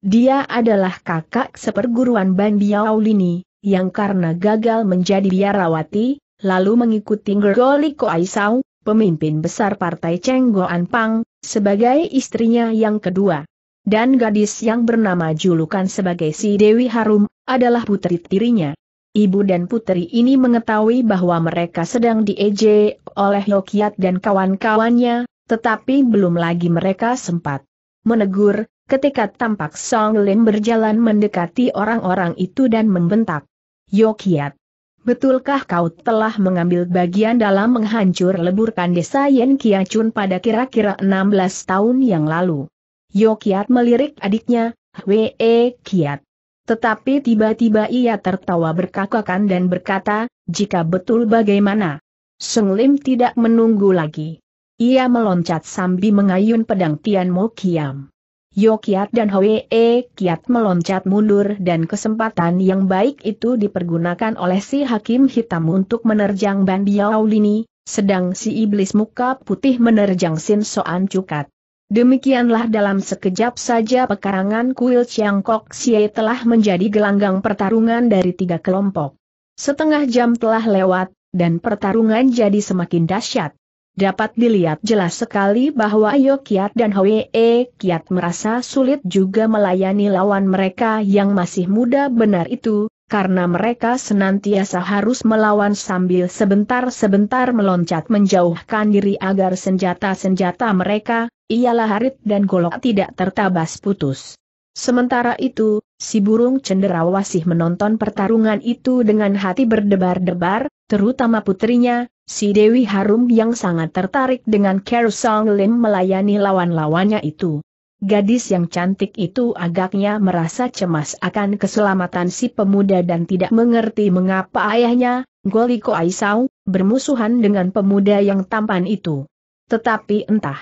Dia adalah kakak seperguruan Ban Biao Lini, yang karena gagal menjadi biarawati, lalu mengikuti Gergoli Aisau, pemimpin besar partai Cheng Pang, sebagai istrinya yang kedua. Dan gadis yang bernama julukan sebagai si Dewi Harum, adalah putri tirinya. Ibu dan putri ini mengetahui bahwa mereka sedang dieje oleh Yokiat dan kawan-kawannya, tetapi belum lagi mereka sempat menegur, ketika tampak Song Lim berjalan mendekati orang-orang itu dan membentak. Yokiat, betulkah kau telah mengambil bagian dalam menghancur leburkan desa Yen Kiacun pada kira-kira 16 tahun yang lalu? Yokiat melirik adiknya, Wee Kiat. Tetapi tiba-tiba ia tertawa berkakakan dan berkata, jika betul bagaimana? Sung Lim tidak menunggu lagi. Ia meloncat sambil mengayun pedang Tian Mo Kiam. Yo Kiat dan Hwee Kiat meloncat mundur dan kesempatan yang baik itu dipergunakan oleh si Hakim Hitam untuk menerjang Ban Biao Lini, sedang si Iblis Muka Putih menerjang Sin Soan Cukat. Demikianlah dalam sekejap saja pekarangan kuil Chiang Kok Xie telah menjadi gelanggang pertarungan dari tiga kelompok. Setengah jam telah lewat, dan pertarungan jadi semakin dahsyat. Dapat dilihat jelas sekali bahwa Ayo Kiat dan Hwee Kiat merasa sulit juga melayani lawan mereka yang masih muda benar itu, karena mereka senantiasa harus melawan sambil sebentar-sebentar meloncat menjauhkan diri agar senjata-senjata mereka, ialah harit dan golok tidak tertabas putus. Sementara itu, si burung cenderawasih menonton pertarungan itu dengan hati berdebar-debar, terutama putrinya, Si Dewi Harum yang sangat tertarik dengan Kero Song Lim melayani lawan-lawannya itu. Gadis yang cantik itu agaknya merasa cemas akan keselamatan si pemuda dan tidak mengerti mengapa ayahnya, Goliko Aisau, bermusuhan dengan pemuda yang tampan itu. Tetapi entah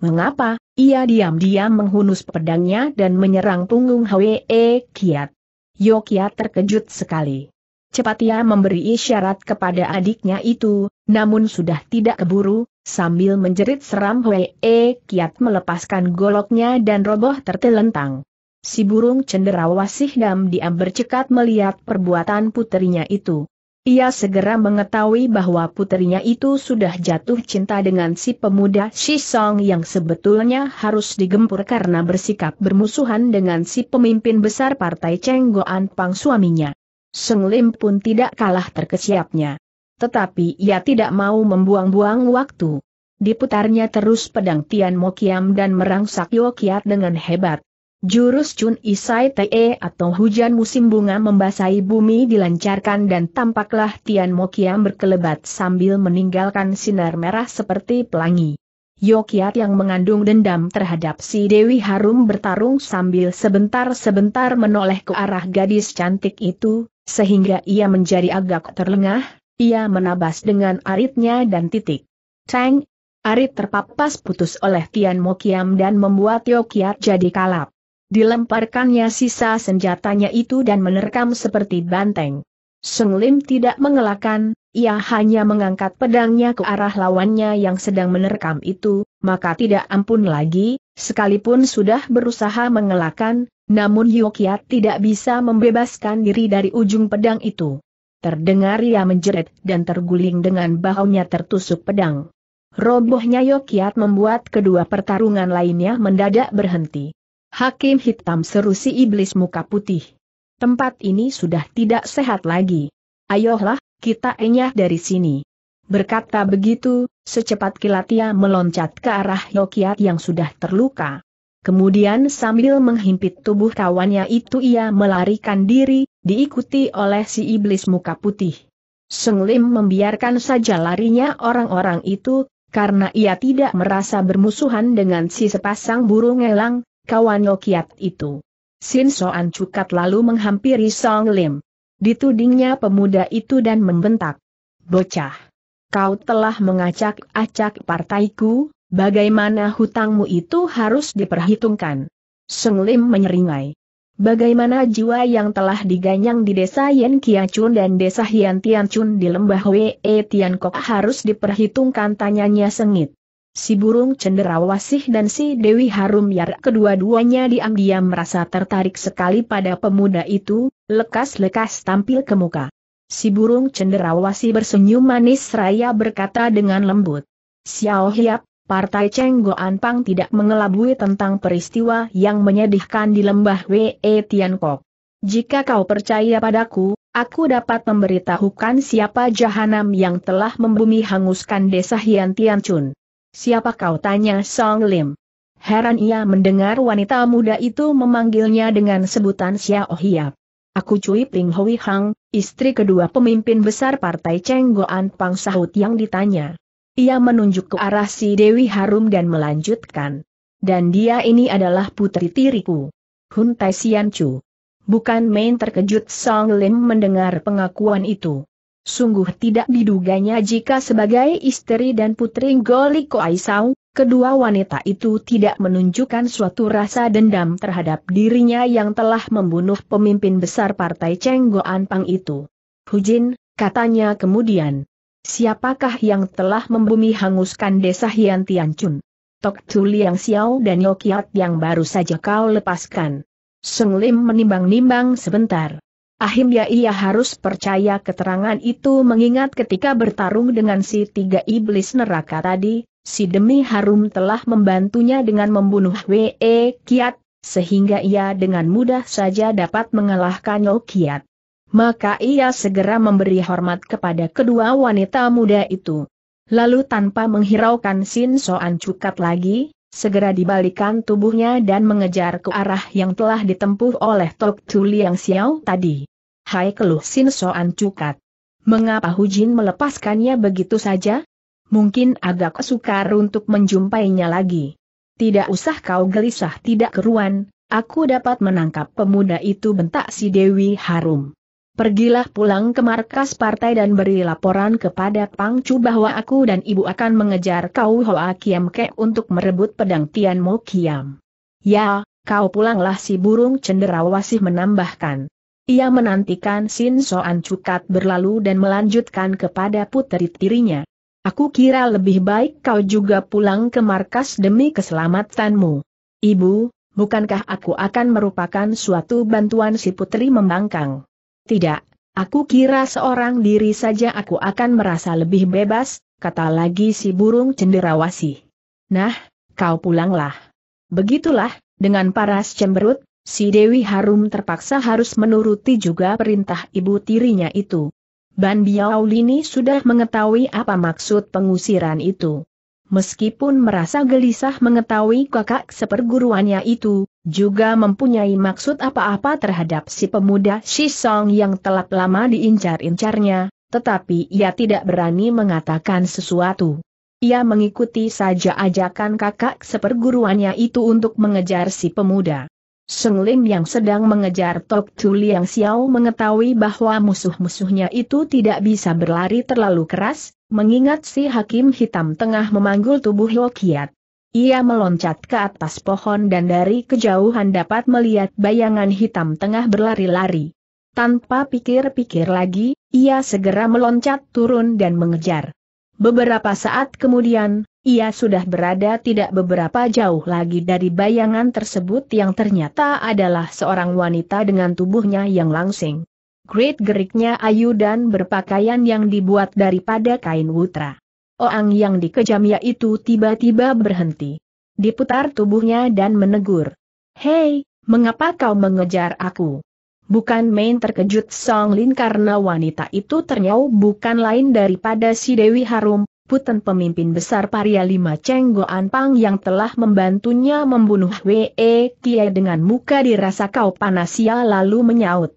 mengapa, ia diam-diam menghunus pedangnya dan menyerang punggung Hwe e Kiat. Yokia terkejut sekali. Cepat ia memberi isyarat kepada adiknya itu, namun sudah tidak keburu, sambil menjerit seram E kiat melepaskan goloknya dan roboh tertelentang. Si burung cenderawasih dam diam bercekat melihat perbuatan puterinya itu. Ia segera mengetahui bahwa puterinya itu sudah jatuh cinta dengan si pemuda Shisong yang sebetulnya harus digempur karena bersikap bermusuhan dengan si pemimpin besar partai Cheng Goan Pang suaminya. Seng Lim pun tidak kalah terkesiapnya. Tetapi ia tidak mau membuang-buang waktu. Diputarnya terus pedang Tian Mokiam dan merangsak Yokiat dengan hebat. Jurus Chun Isai Te atau hujan musim bunga membasahi bumi dilancarkan dan tampaklah Tian Mokiam berkelebat sambil meninggalkan sinar merah seperti pelangi. Yokiat yang mengandung dendam terhadap si Dewi Harum bertarung sambil sebentar-sebentar menoleh ke arah gadis cantik itu, sehingga ia menjadi agak terlengah, ia menabas dengan aritnya dan titik. Ceng! Arit terpapas putus oleh Tian Mokiam dan membuat Kiat jadi kalap. Dilemparkannya sisa senjatanya itu dan menerkam seperti banteng. Sung Lim tidak mengelakkan, ia hanya mengangkat pedangnya ke arah lawannya yang sedang menerkam itu, maka tidak ampun lagi, sekalipun sudah berusaha mengelakkan, namun Kiat tidak bisa membebaskan diri dari ujung pedang itu. Terdengar ia menjerit dan terguling dengan bahunya tertusuk pedang. Robohnya Yokiat membuat kedua pertarungan lainnya mendadak berhenti. Hakim hitam seru si iblis muka putih. Tempat ini sudah tidak sehat lagi. Ayolah, kita enyah dari sini. Berkata begitu, secepat kilat ia meloncat ke arah Yokiat yang sudah terluka. Kemudian sambil menghimpit tubuh kawannya itu ia melarikan diri, diikuti oleh si iblis muka putih. Seng Lim membiarkan saja larinya orang-orang itu, karena ia tidak merasa bermusuhan dengan si sepasang burung elang, kawan Yokiat itu. Sin Soan Cukat lalu menghampiri Song Lim. Ditudingnya pemuda itu dan membentak. Bocah! Kau telah mengacak-acak partaiku, bagaimana hutangmu itu harus diperhitungkan. Seng Lim menyeringai. Bagaimana jiwa yang telah diganyang di desa Yen Kiacun dan desa Hian Tiancun di lembah Wee Tiankok harus diperhitungkan tanyanya sengit. Si burung cenderawasih dan si Dewi Harum Yar kedua-duanya diam-diam merasa tertarik sekali pada pemuda itu, lekas-lekas tampil ke muka. Si burung cenderawasih bersenyum manis raya berkata dengan lembut. Xiao Hiap, Partai Cheng Pang tidak mengelabui tentang peristiwa yang menyedihkan di lembah Wei Tiankok. Jika kau percaya padaku, aku dapat memberitahukan siapa jahanam yang telah membumi hanguskan desa Hian Tianchun. Siapa kau tanya Song Lim? Heran ia mendengar wanita muda itu memanggilnya dengan sebutan Xiao Hiap. Aku Cui Ping Hui Hang, istri kedua pemimpin besar partai Cheng Pang sahut yang ditanya. Ia menunjuk ke arah si Dewi Harum dan melanjutkan. Dan dia ini adalah putri tiriku. Hun Tai Sian Chu. Bukan main terkejut Song Lim mendengar pengakuan itu. Sungguh tidak diduganya jika sebagai istri dan putri Goli Ko Aisau, kedua wanita itu tidak menunjukkan suatu rasa dendam terhadap dirinya yang telah membunuh pemimpin besar partai Cheng Goan Pang itu. Hujin, katanya kemudian. Siapakah yang telah membumi hanguskan desa Hian Tianchun? Tok Tu yang Xiao dan Yokiat yang baru saja kau lepaskan. Sung Lim menimbang-nimbang sebentar. Akhirnya ia harus percaya keterangan itu mengingat ketika bertarung dengan si tiga iblis neraka tadi, si Demi Harum telah membantunya dengan membunuh W.E. E Kiat, sehingga ia dengan mudah saja dapat mengalahkan Yokiat maka ia segera memberi hormat kepada kedua wanita muda itu. Lalu tanpa menghiraukan Sin Soan Cukat lagi, segera dibalikan tubuhnya dan mengejar ke arah yang telah ditempuh oleh Tok Tu Liang Xiao tadi. Hai keluh Sin Soan Cukat. Mengapa Hujin melepaskannya begitu saja? Mungkin agak sukar untuk menjumpainya lagi. Tidak usah kau gelisah tidak keruan, aku dapat menangkap pemuda itu bentak si Dewi Harum. Pergilah pulang ke markas partai dan beri laporan kepada Pang Chu bahwa aku dan ibu akan mengejar kau Hoa Kiam Ke untuk merebut pedang Tian Mo Kiam. Ya, kau pulanglah si burung cenderawasih menambahkan. Ia menantikan Sin Soan Cukat berlalu dan melanjutkan kepada puteri tirinya. Aku kira lebih baik kau juga pulang ke markas demi keselamatanmu. Ibu, bukankah aku akan merupakan suatu bantuan si putri membangkang? Tidak, aku kira seorang diri saja aku akan merasa lebih bebas, kata lagi si burung cenderawasih. Nah, kau pulanglah. Begitulah, dengan paras cemberut, si Dewi Harum terpaksa harus menuruti juga perintah ibu tirinya itu. Ban Biaulini sudah mengetahui apa maksud pengusiran itu meskipun merasa gelisah mengetahui kakak seperguruannya itu, juga mempunyai maksud apa-apa terhadap si pemuda Shisong yang telah lama diincar-incarnya, tetapi ia tidak berani mengatakan sesuatu. Ia mengikuti saja ajakan kakak seperguruannya itu untuk mengejar si pemuda. Seng Lim yang sedang mengejar Tok Tu Liang Xiao mengetahui bahwa musuh-musuhnya itu tidak bisa berlari terlalu keras, mengingat si hakim hitam tengah memanggul tubuh Hokiat. Ia meloncat ke atas pohon dan dari kejauhan dapat melihat bayangan hitam tengah berlari-lari. Tanpa pikir-pikir lagi, ia segera meloncat turun dan mengejar. Beberapa saat kemudian, ia sudah berada tidak beberapa jauh lagi dari bayangan tersebut yang ternyata adalah seorang wanita dengan tubuhnya yang langsing. Great geriknya ayu dan berpakaian yang dibuat daripada kain wutra. Orang yang dikejam itu tiba-tiba berhenti. Diputar tubuhnya dan menegur. Hei, mengapa kau mengejar aku? Bukan main terkejut Song Lin karena wanita itu ternyau bukan lain daripada si Dewi Harum, puten pemimpin besar Paria Lima Cheng An Pang yang telah membantunya membunuh Wei Tie dengan muka dirasa kau panas lalu menyaut.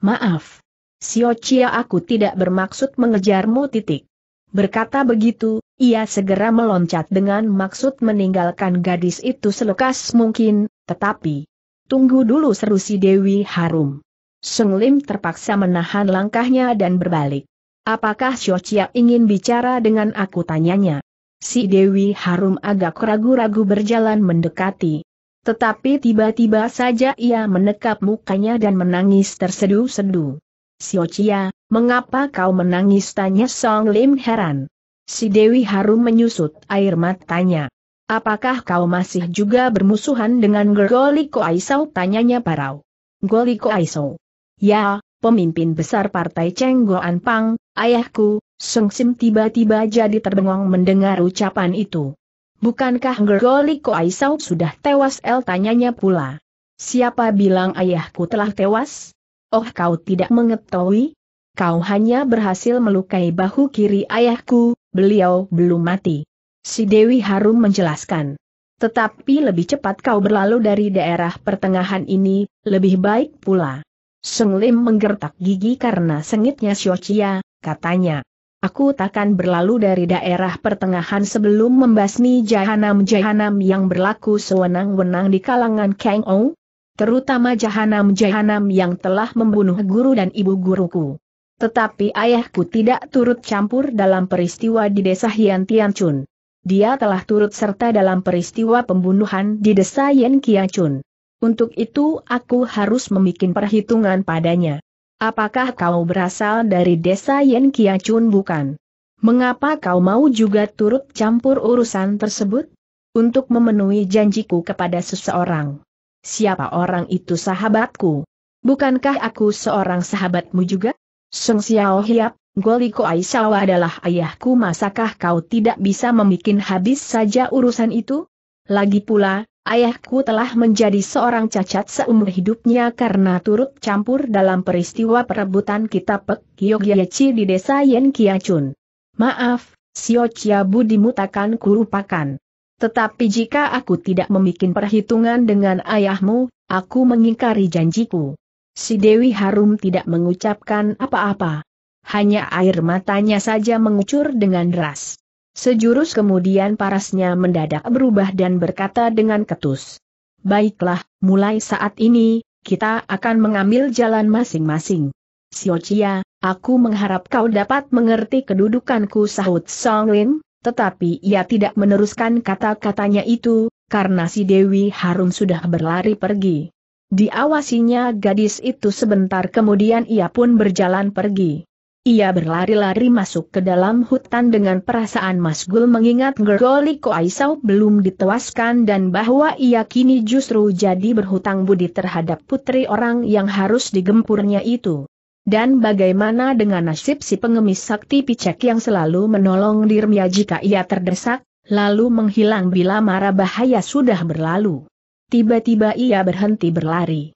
Maaf. Siocia aku tidak bermaksud mengejarmu titik. Berkata begitu, ia segera meloncat dengan maksud meninggalkan gadis itu selekas mungkin, tetapi... Tunggu dulu seru si Dewi Harum. Sung Lim terpaksa menahan langkahnya dan berbalik. Apakah Siocia ingin bicara dengan aku tanyanya? Si Dewi Harum agak ragu-ragu berjalan mendekati. Tetapi tiba-tiba saja ia menekap mukanya dan menangis tersedu-sedu. Siocia, mengapa kau menangis tanya Song Lim heran. Si Dewi Harum menyusut air matanya. Apakah kau masih juga bermusuhan dengan Goliko Aisau tanyanya Parau. Goliko Aisau. Ya, pemimpin besar partai Cheng Goan Pang, ayahku, Sung Sim tiba-tiba jadi terbengong mendengar ucapan itu. Bukankah Gergoli Aisau sudah tewas? El tanyanya pula. Siapa bilang ayahku telah tewas? Oh kau tidak mengetahui? Kau hanya berhasil melukai bahu kiri ayahku, beliau belum mati. Si Dewi Harum menjelaskan. Tetapi lebih cepat kau berlalu dari daerah pertengahan ini, lebih baik pula. Seng Lim menggertak gigi karena sengitnya Xiochia, katanya. Aku takkan berlalu dari daerah pertengahan sebelum membasmi jahanam-jahanam yang berlaku sewenang-wenang di kalangan Kang Ou, terutama jahanam-jahanam yang telah membunuh guru dan ibu guruku. Tetapi ayahku tidak turut campur dalam peristiwa di desa Hian Tian Chun. Dia telah turut serta dalam peristiwa pembunuhan di desa Yen Kian Untuk itu aku harus membuat perhitungan padanya. Apakah kau berasal dari desa Yen Kiacun bukan? Mengapa kau mau juga turut campur urusan tersebut? Untuk memenuhi janjiku kepada seseorang. Siapa orang itu sahabatku? Bukankah aku seorang sahabatmu juga? Sung Xiao Hiap, Goliko Aisawa adalah ayahku masakah kau tidak bisa membuat habis saja urusan itu? Lagi pula, Ayahku telah menjadi seorang cacat seumur hidupnya karena turut campur dalam peristiwa perebutan kitab Pek Kyogyachi di desa Yen Kiacun. Maaf, Sio Bu dimutakan kurupakan. Tetapi jika aku tidak membuat perhitungan dengan ayahmu, aku mengingkari janjiku. Si Dewi Harum tidak mengucapkan apa-apa. Hanya air matanya saja mengucur dengan deras. Sejurus kemudian parasnya mendadak berubah dan berkata dengan ketus. Baiklah, mulai saat ini, kita akan mengambil jalan masing-masing. Siocia, aku mengharap kau dapat mengerti kedudukanku sahut Songlin, tetapi ia tidak meneruskan kata-katanya itu, karena si Dewi Harum sudah berlari pergi. Diawasinya gadis itu sebentar kemudian ia pun berjalan pergi. Ia berlari-lari masuk ke dalam hutan dengan perasaan masgul mengingat Gergoli Koaisau belum ditewaskan dan bahwa ia kini justru jadi berhutang budi terhadap putri orang yang harus digempurnya itu. Dan bagaimana dengan nasib si pengemis sakti picek yang selalu menolong Dirmia jika ia terdesak, lalu menghilang bila marah bahaya sudah berlalu. Tiba-tiba ia berhenti berlari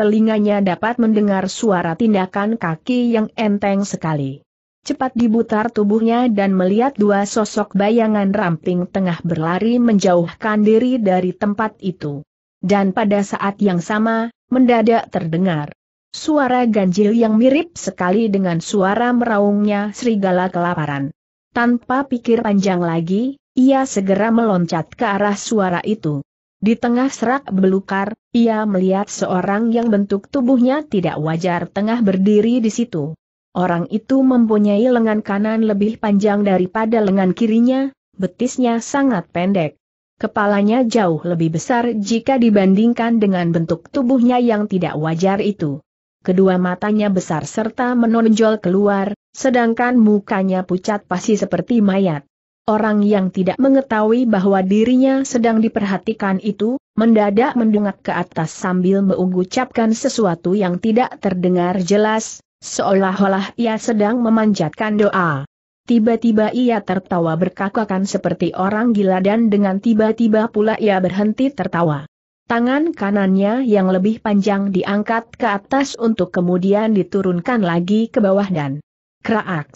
telinganya dapat mendengar suara tindakan kaki yang enteng sekali. Cepat dibutar tubuhnya dan melihat dua sosok bayangan ramping tengah berlari menjauhkan diri dari tempat itu. Dan pada saat yang sama, mendadak terdengar suara ganjil yang mirip sekali dengan suara meraungnya serigala kelaparan. Tanpa pikir panjang lagi, ia segera meloncat ke arah suara itu. Di tengah serak belukar, ia melihat seorang yang bentuk tubuhnya tidak wajar tengah berdiri di situ. Orang itu mempunyai lengan kanan lebih panjang daripada lengan kirinya, betisnya sangat pendek. Kepalanya jauh lebih besar jika dibandingkan dengan bentuk tubuhnya yang tidak wajar itu. Kedua matanya besar serta menonjol keluar, sedangkan mukanya pucat pasti seperti mayat orang yang tidak mengetahui bahwa dirinya sedang diperhatikan itu, mendadak mendungak ke atas sambil mengucapkan sesuatu yang tidak terdengar jelas, seolah-olah ia sedang memanjatkan doa. Tiba-tiba ia tertawa berkakakan seperti orang gila dan dengan tiba-tiba pula ia berhenti tertawa. Tangan kanannya yang lebih panjang diangkat ke atas untuk kemudian diturunkan lagi ke bawah dan kraak.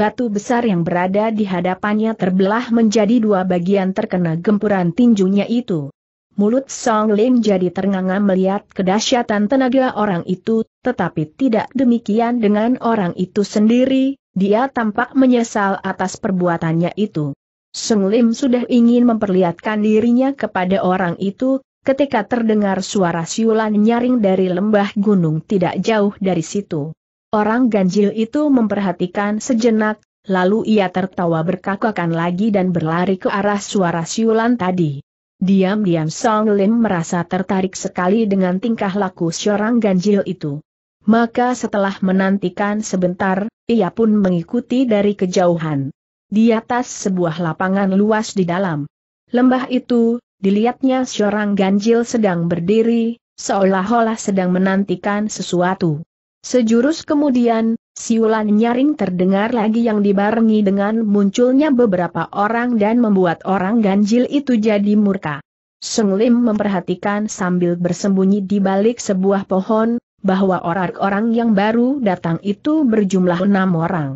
Batu besar yang berada di hadapannya terbelah menjadi dua bagian terkena gempuran tinjunya itu. Mulut Song Lim jadi ternganga melihat kedahsyatan tenaga orang itu, tetapi tidak demikian dengan orang itu sendiri, dia tampak menyesal atas perbuatannya itu. Song Lim sudah ingin memperlihatkan dirinya kepada orang itu, ketika terdengar suara siulan nyaring dari lembah gunung tidak jauh dari situ. Orang ganjil itu memperhatikan sejenak, lalu ia tertawa berkakakan lagi dan berlari ke arah suara siulan tadi. Diam-diam Song Lim merasa tertarik sekali dengan tingkah laku seorang ganjil itu. Maka setelah menantikan sebentar, ia pun mengikuti dari kejauhan. Di atas sebuah lapangan luas di dalam lembah itu, dilihatnya seorang ganjil sedang berdiri, seolah-olah sedang menantikan sesuatu. Sejurus kemudian, siulan nyaring terdengar lagi yang dibarengi dengan munculnya beberapa orang dan membuat orang ganjil itu jadi murka. Seng Lim memperhatikan sambil bersembunyi di balik sebuah pohon, bahwa orang-orang yang baru datang itu berjumlah enam orang.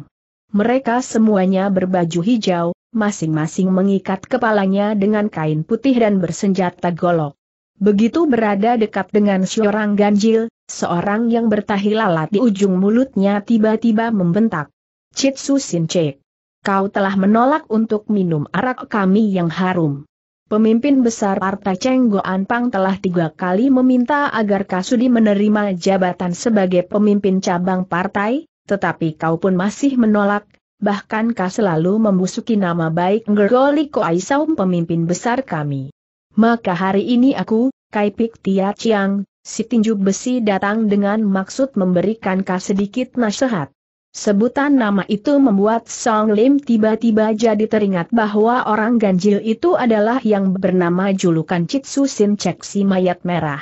Mereka semuanya berbaju hijau, masing-masing mengikat kepalanya dengan kain putih dan bersenjata golok. Begitu berada dekat dengan seorang ganjil, Seorang yang bertahi lalat di ujung mulutnya tiba-tiba membentak. Chitsu Sinchek. Kau telah menolak untuk minum arak kami yang harum. Pemimpin besar Partai An Pang telah tiga kali meminta agar Kasudi menerima jabatan sebagai pemimpin cabang partai, tetapi kau pun masih menolak, bahkan kau selalu membusuki nama baik Ngergoli Koaisaum pemimpin besar kami. Maka hari ini aku, Kaipik Tia Chiang, si tinju besi datang dengan maksud memberikan memberikankah sedikit nasihat. Sebutan nama itu membuat Song Lim tiba-tiba jadi teringat bahwa orang ganjil itu adalah yang bernama julukan Chitsu Sin Cek si mayat merah.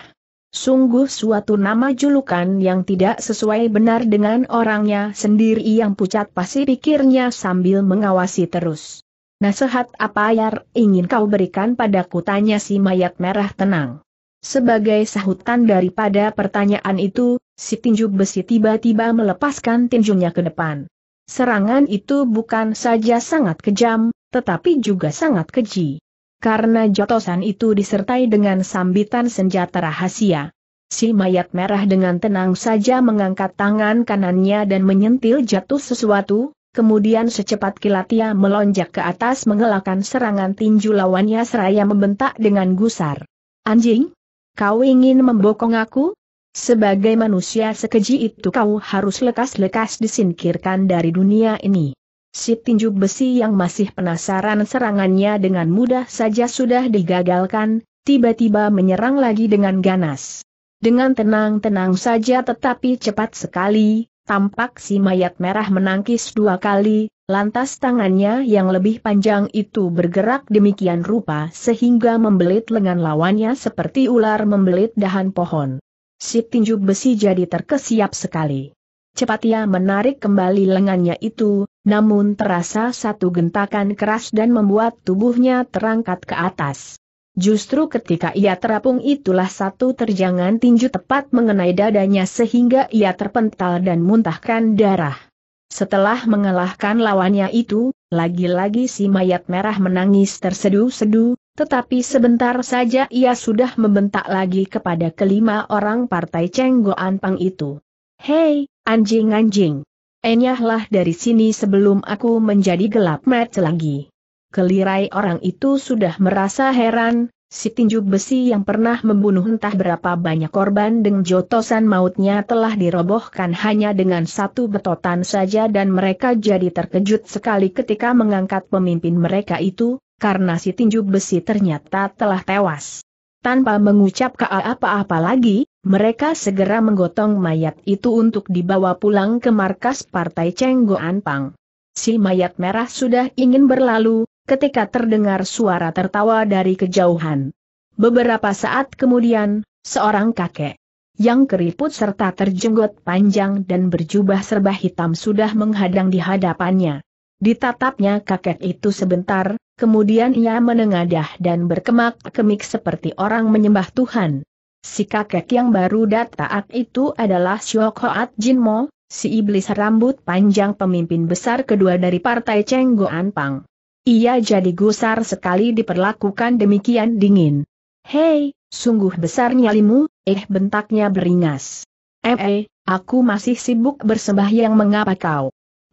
Sungguh suatu nama julukan yang tidak sesuai benar dengan orangnya sendiri yang pucat pasti pikirnya sambil mengawasi terus. Nasihat apa yang ingin kau berikan padaku tanya si mayat merah tenang. Sebagai sahutan daripada pertanyaan itu, si tinju besi tiba-tiba melepaskan tinjunya ke depan. Serangan itu bukan saja sangat kejam, tetapi juga sangat keji. Karena jotosan itu disertai dengan sambitan senjata rahasia. Si mayat merah dengan tenang saja mengangkat tangan kanannya dan menyentil jatuh sesuatu, kemudian secepat kilat ia melonjak ke atas mengelakkan serangan tinju lawannya seraya membentak dengan gusar. Anjing? Kau ingin membokong aku? Sebagai manusia sekeji itu kau harus lekas-lekas disingkirkan dari dunia ini. Si tinju besi yang masih penasaran serangannya dengan mudah saja sudah digagalkan, tiba-tiba menyerang lagi dengan ganas. Dengan tenang-tenang saja tetapi cepat sekali, tampak si mayat merah menangkis dua kali, Lantas tangannya yang lebih panjang itu bergerak demikian rupa sehingga membelit lengan lawannya seperti ular membelit dahan pohon. Si tinju besi jadi terkesiap sekali. Cepat ia menarik kembali lengannya itu, namun terasa satu gentakan keras dan membuat tubuhnya terangkat ke atas. Justru ketika ia terapung itulah satu terjangan tinju tepat mengenai dadanya sehingga ia terpental dan muntahkan darah. Setelah mengalahkan lawannya itu, lagi-lagi si mayat merah menangis tersedu sedu tetapi sebentar saja ia sudah membentak lagi kepada kelima orang partai Cenggo Pang itu. Hei, anjing-anjing! Enyahlah dari sini sebelum aku menjadi gelap mat lagi. Kelirai orang itu sudah merasa heran, Si tinju besi yang pernah membunuh entah berapa banyak korban dengan jotosan mautnya telah dirobohkan hanya dengan satu betotan saja dan mereka jadi terkejut sekali ketika mengangkat pemimpin mereka itu, karena si tinju besi ternyata telah tewas. Tanpa mengucap ke apa-apa lagi, mereka segera menggotong mayat itu untuk dibawa pulang ke markas partai Cenggoan Pang. Si mayat merah sudah ingin berlalu, ketika terdengar suara tertawa dari kejauhan. Beberapa saat kemudian, seorang kakek yang keriput serta terjenggot panjang dan berjubah serba hitam sudah menghadang di hadapannya. Ditatapnya kakek itu sebentar, kemudian ia menengadah dan berkemak-kemik seperti orang menyembah Tuhan. Si kakek yang baru datang itu adalah Syokhoat Jinmo, si iblis rambut panjang pemimpin besar kedua dari partai Cenggo Anpang. Ia jadi gusar sekali diperlakukan demikian dingin. Hei, sungguh besar nyalimu, eh bentaknya beringas. Eh, eh, aku masih sibuk bersembahyang mengapa kau?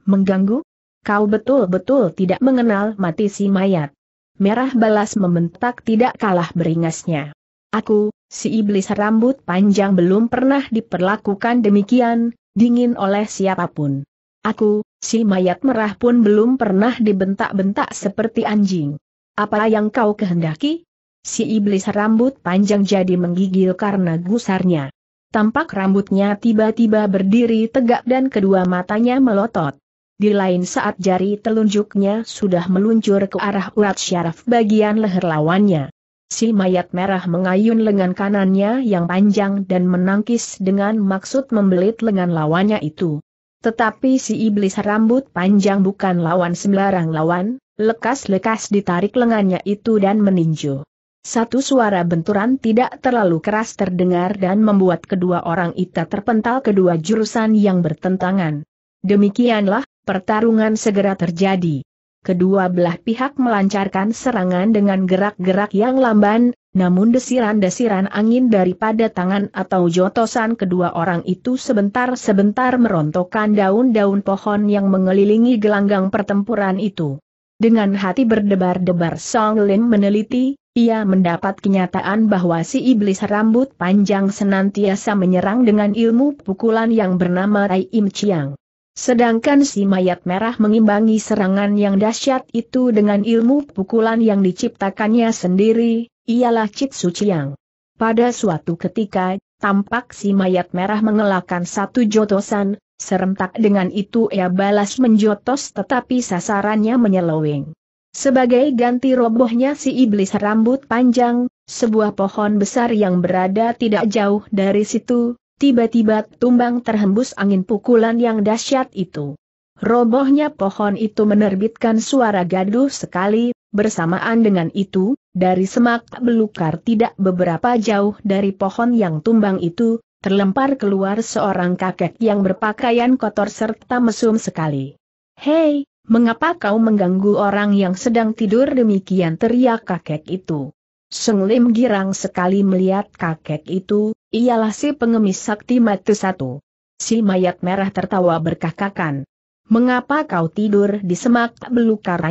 Mengganggu? Kau betul-betul tidak mengenal mati si mayat. Merah balas membentak tidak kalah beringasnya. Aku, si iblis rambut panjang belum pernah diperlakukan demikian, dingin oleh siapapun. Aku, si mayat merah pun belum pernah dibentak-bentak seperti anjing. Apa yang kau kehendaki? Si iblis rambut panjang jadi menggigil karena gusarnya. Tampak rambutnya tiba-tiba berdiri tegak dan kedua matanya melotot. Di lain saat jari telunjuknya sudah meluncur ke arah urat syaraf bagian leher lawannya. Si mayat merah mengayun lengan kanannya yang panjang dan menangkis dengan maksud membelit lengan lawannya itu. Tetapi si iblis rambut panjang bukan lawan sembarang lawan, lekas-lekas ditarik lengannya itu dan meninju. Satu suara benturan tidak terlalu keras terdengar dan membuat kedua orang itu terpental kedua jurusan yang bertentangan. Demikianlah, pertarungan segera terjadi kedua belah pihak melancarkan serangan dengan gerak-gerak yang lamban, namun desiran-desiran angin daripada tangan atau jotosan kedua orang itu sebentar-sebentar merontokkan daun-daun pohon yang mengelilingi gelanggang pertempuran itu. Dengan hati berdebar-debar Song Lin meneliti, ia mendapat kenyataan bahwa si iblis rambut panjang senantiasa menyerang dengan ilmu pukulan yang bernama Rai Im Chiang. Sedangkan si mayat merah mengimbangi serangan yang dahsyat itu dengan ilmu pukulan yang diciptakannya sendiri, ialah Cit Suciang. Pada suatu ketika, tampak si mayat merah mengelakkan satu jotosan, serentak dengan itu ia balas menjotos tetapi sasarannya menyeloweng. Sebagai ganti robohnya si iblis rambut panjang, sebuah pohon besar yang berada tidak jauh dari situ, Tiba-tiba tumbang terhembus angin pukulan yang dahsyat itu. Robohnya pohon itu menerbitkan suara gaduh sekali, bersamaan dengan itu, dari semak belukar tidak beberapa jauh dari pohon yang tumbang itu, terlempar keluar seorang kakek yang berpakaian kotor serta mesum sekali. Hei, mengapa kau mengganggu orang yang sedang tidur demikian teriak kakek itu? Seng Lim girang sekali melihat kakek itu, Ialah si pengemis sakti mati satu. Si mayat merah tertawa berkahkakan. Mengapa kau tidur di semak belukar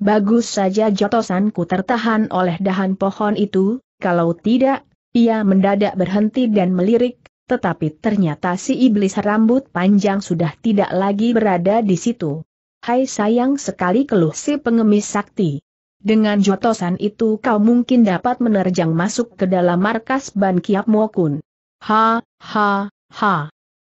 Bagus saja jotosanku tertahan oleh dahan pohon itu, kalau tidak, ia mendadak berhenti dan melirik, tetapi ternyata si iblis rambut panjang sudah tidak lagi berada di situ. Hai sayang sekali keluh si pengemis sakti. Dengan jotosan itu kau mungkin dapat menerjang masuk ke dalam markas Ban Kiap Mokun. Ha, ha, ha.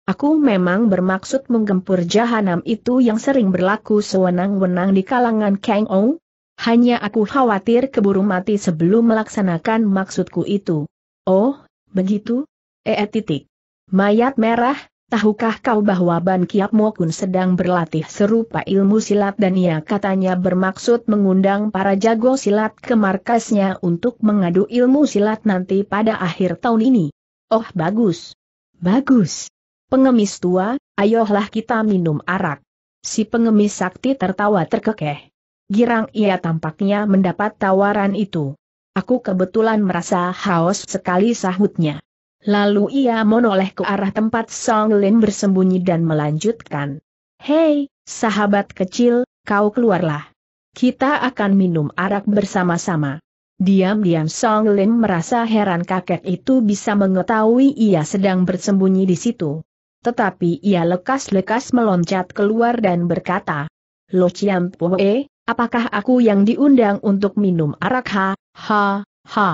Aku memang bermaksud menggempur jahanam itu yang sering berlaku sewenang-wenang di kalangan Kang Ong. Hanya aku khawatir keburu mati sebelum melaksanakan maksudku itu. Oh, begitu? Eh, eh titik. Mayat merah, Tahukah kau bahwa Ban Kiap Mokun sedang berlatih serupa ilmu silat dan ia katanya bermaksud mengundang para jago silat ke markasnya untuk mengadu ilmu silat nanti pada akhir tahun ini? Oh bagus. Bagus. Pengemis tua, ayolah kita minum arak. Si pengemis sakti tertawa terkekeh. Girang ia tampaknya mendapat tawaran itu. Aku kebetulan merasa haus sekali sahutnya. Lalu ia menoleh ke arah tempat Song Lin bersembunyi dan melanjutkan. Hei, sahabat kecil, kau keluarlah. Kita akan minum arak bersama-sama. Diam-diam Song Lin merasa heran kakek itu bisa mengetahui ia sedang bersembunyi di situ. Tetapi ia lekas-lekas meloncat keluar dan berkata, Lo Chiam Pue, apakah aku yang diundang untuk minum arak ha, ha, ha.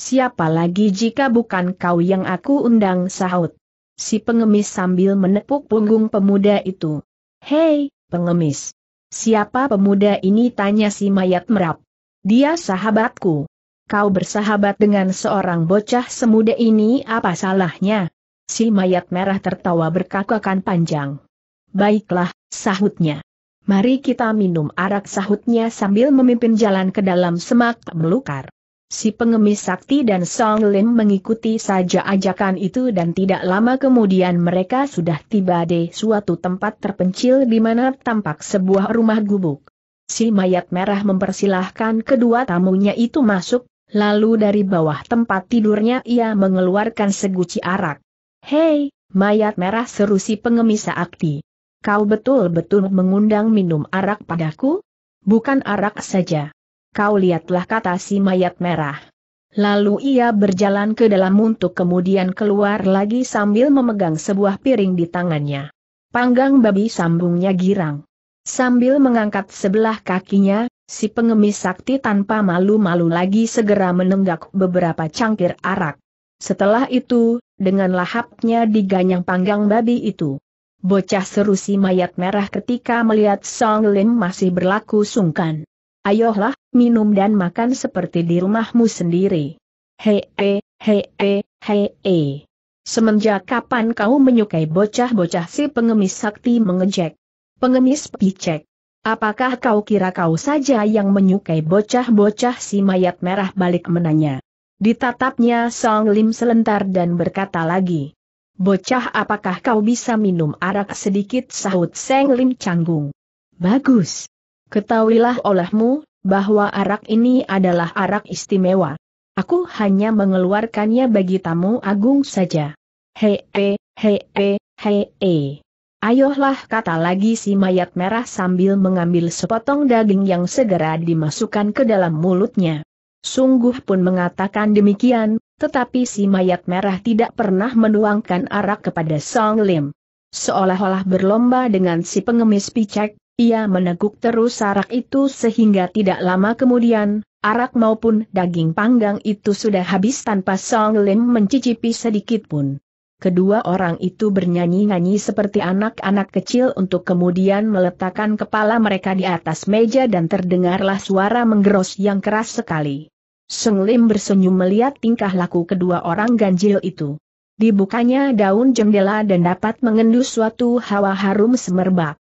Siapa lagi jika bukan kau yang aku undang sahut? Si pengemis sambil menepuk punggung pemuda itu. Hei, pengemis. Siapa pemuda ini tanya si mayat merap. Dia sahabatku. Kau bersahabat dengan seorang bocah semuda ini apa salahnya? Si mayat merah tertawa berkakakan panjang. Baiklah, sahutnya. Mari kita minum arak sahutnya sambil memimpin jalan ke dalam semak melukar. Si pengemis sakti dan Song Lim mengikuti saja ajakan itu dan tidak lama kemudian mereka sudah tiba di suatu tempat terpencil di mana tampak sebuah rumah gubuk. Si mayat merah mempersilahkan kedua tamunya itu masuk, lalu dari bawah tempat tidurnya ia mengeluarkan seguci arak. Hei, mayat merah seru si pengemis sakti. Kau betul-betul mengundang minum arak padaku? Bukan arak saja kau lihatlah kata si mayat merah. Lalu ia berjalan ke dalam untuk kemudian keluar lagi sambil memegang sebuah piring di tangannya. Panggang babi sambungnya girang. Sambil mengangkat sebelah kakinya, si pengemis sakti tanpa malu-malu lagi segera menenggak beberapa cangkir arak. Setelah itu, dengan lahapnya diganyang panggang babi itu. Bocah seru si mayat merah ketika melihat Song Lim masih berlaku sungkan. Ayolah, minum dan makan seperti di rumahmu sendiri. Hei, hei, hei, hei, Semenjak kapan kau menyukai bocah-bocah si pengemis sakti mengejek? Pengemis picek. Apakah kau kira kau saja yang menyukai bocah-bocah si mayat merah balik menanya? Ditatapnya Song Lim selentar dan berkata lagi. Bocah apakah kau bisa minum arak sedikit sahut Seng Lim canggung. Bagus. Ketahuilah olehmu, bahwa arak ini adalah arak istimewa. Aku hanya mengeluarkannya bagi tamu agung saja. Hei, e, hei, e, hei, hei, hei. Ayolah kata lagi si mayat merah sambil mengambil sepotong daging yang segera dimasukkan ke dalam mulutnya. Sungguh pun mengatakan demikian, tetapi si mayat merah tidak pernah menuangkan arak kepada Song Lim. Seolah-olah berlomba dengan si pengemis picek, ia meneguk terus arak itu sehingga tidak lama kemudian, arak maupun daging panggang itu sudah habis tanpa Song Lim mencicipi sedikit pun. Kedua orang itu bernyanyi-nyanyi seperti anak-anak kecil untuk kemudian meletakkan kepala mereka di atas meja dan terdengarlah suara menggeros yang keras sekali. Song Lim bersenyum melihat tingkah laku kedua orang ganjil itu. Dibukanya daun jendela dan dapat mengendus suatu hawa harum semerbak.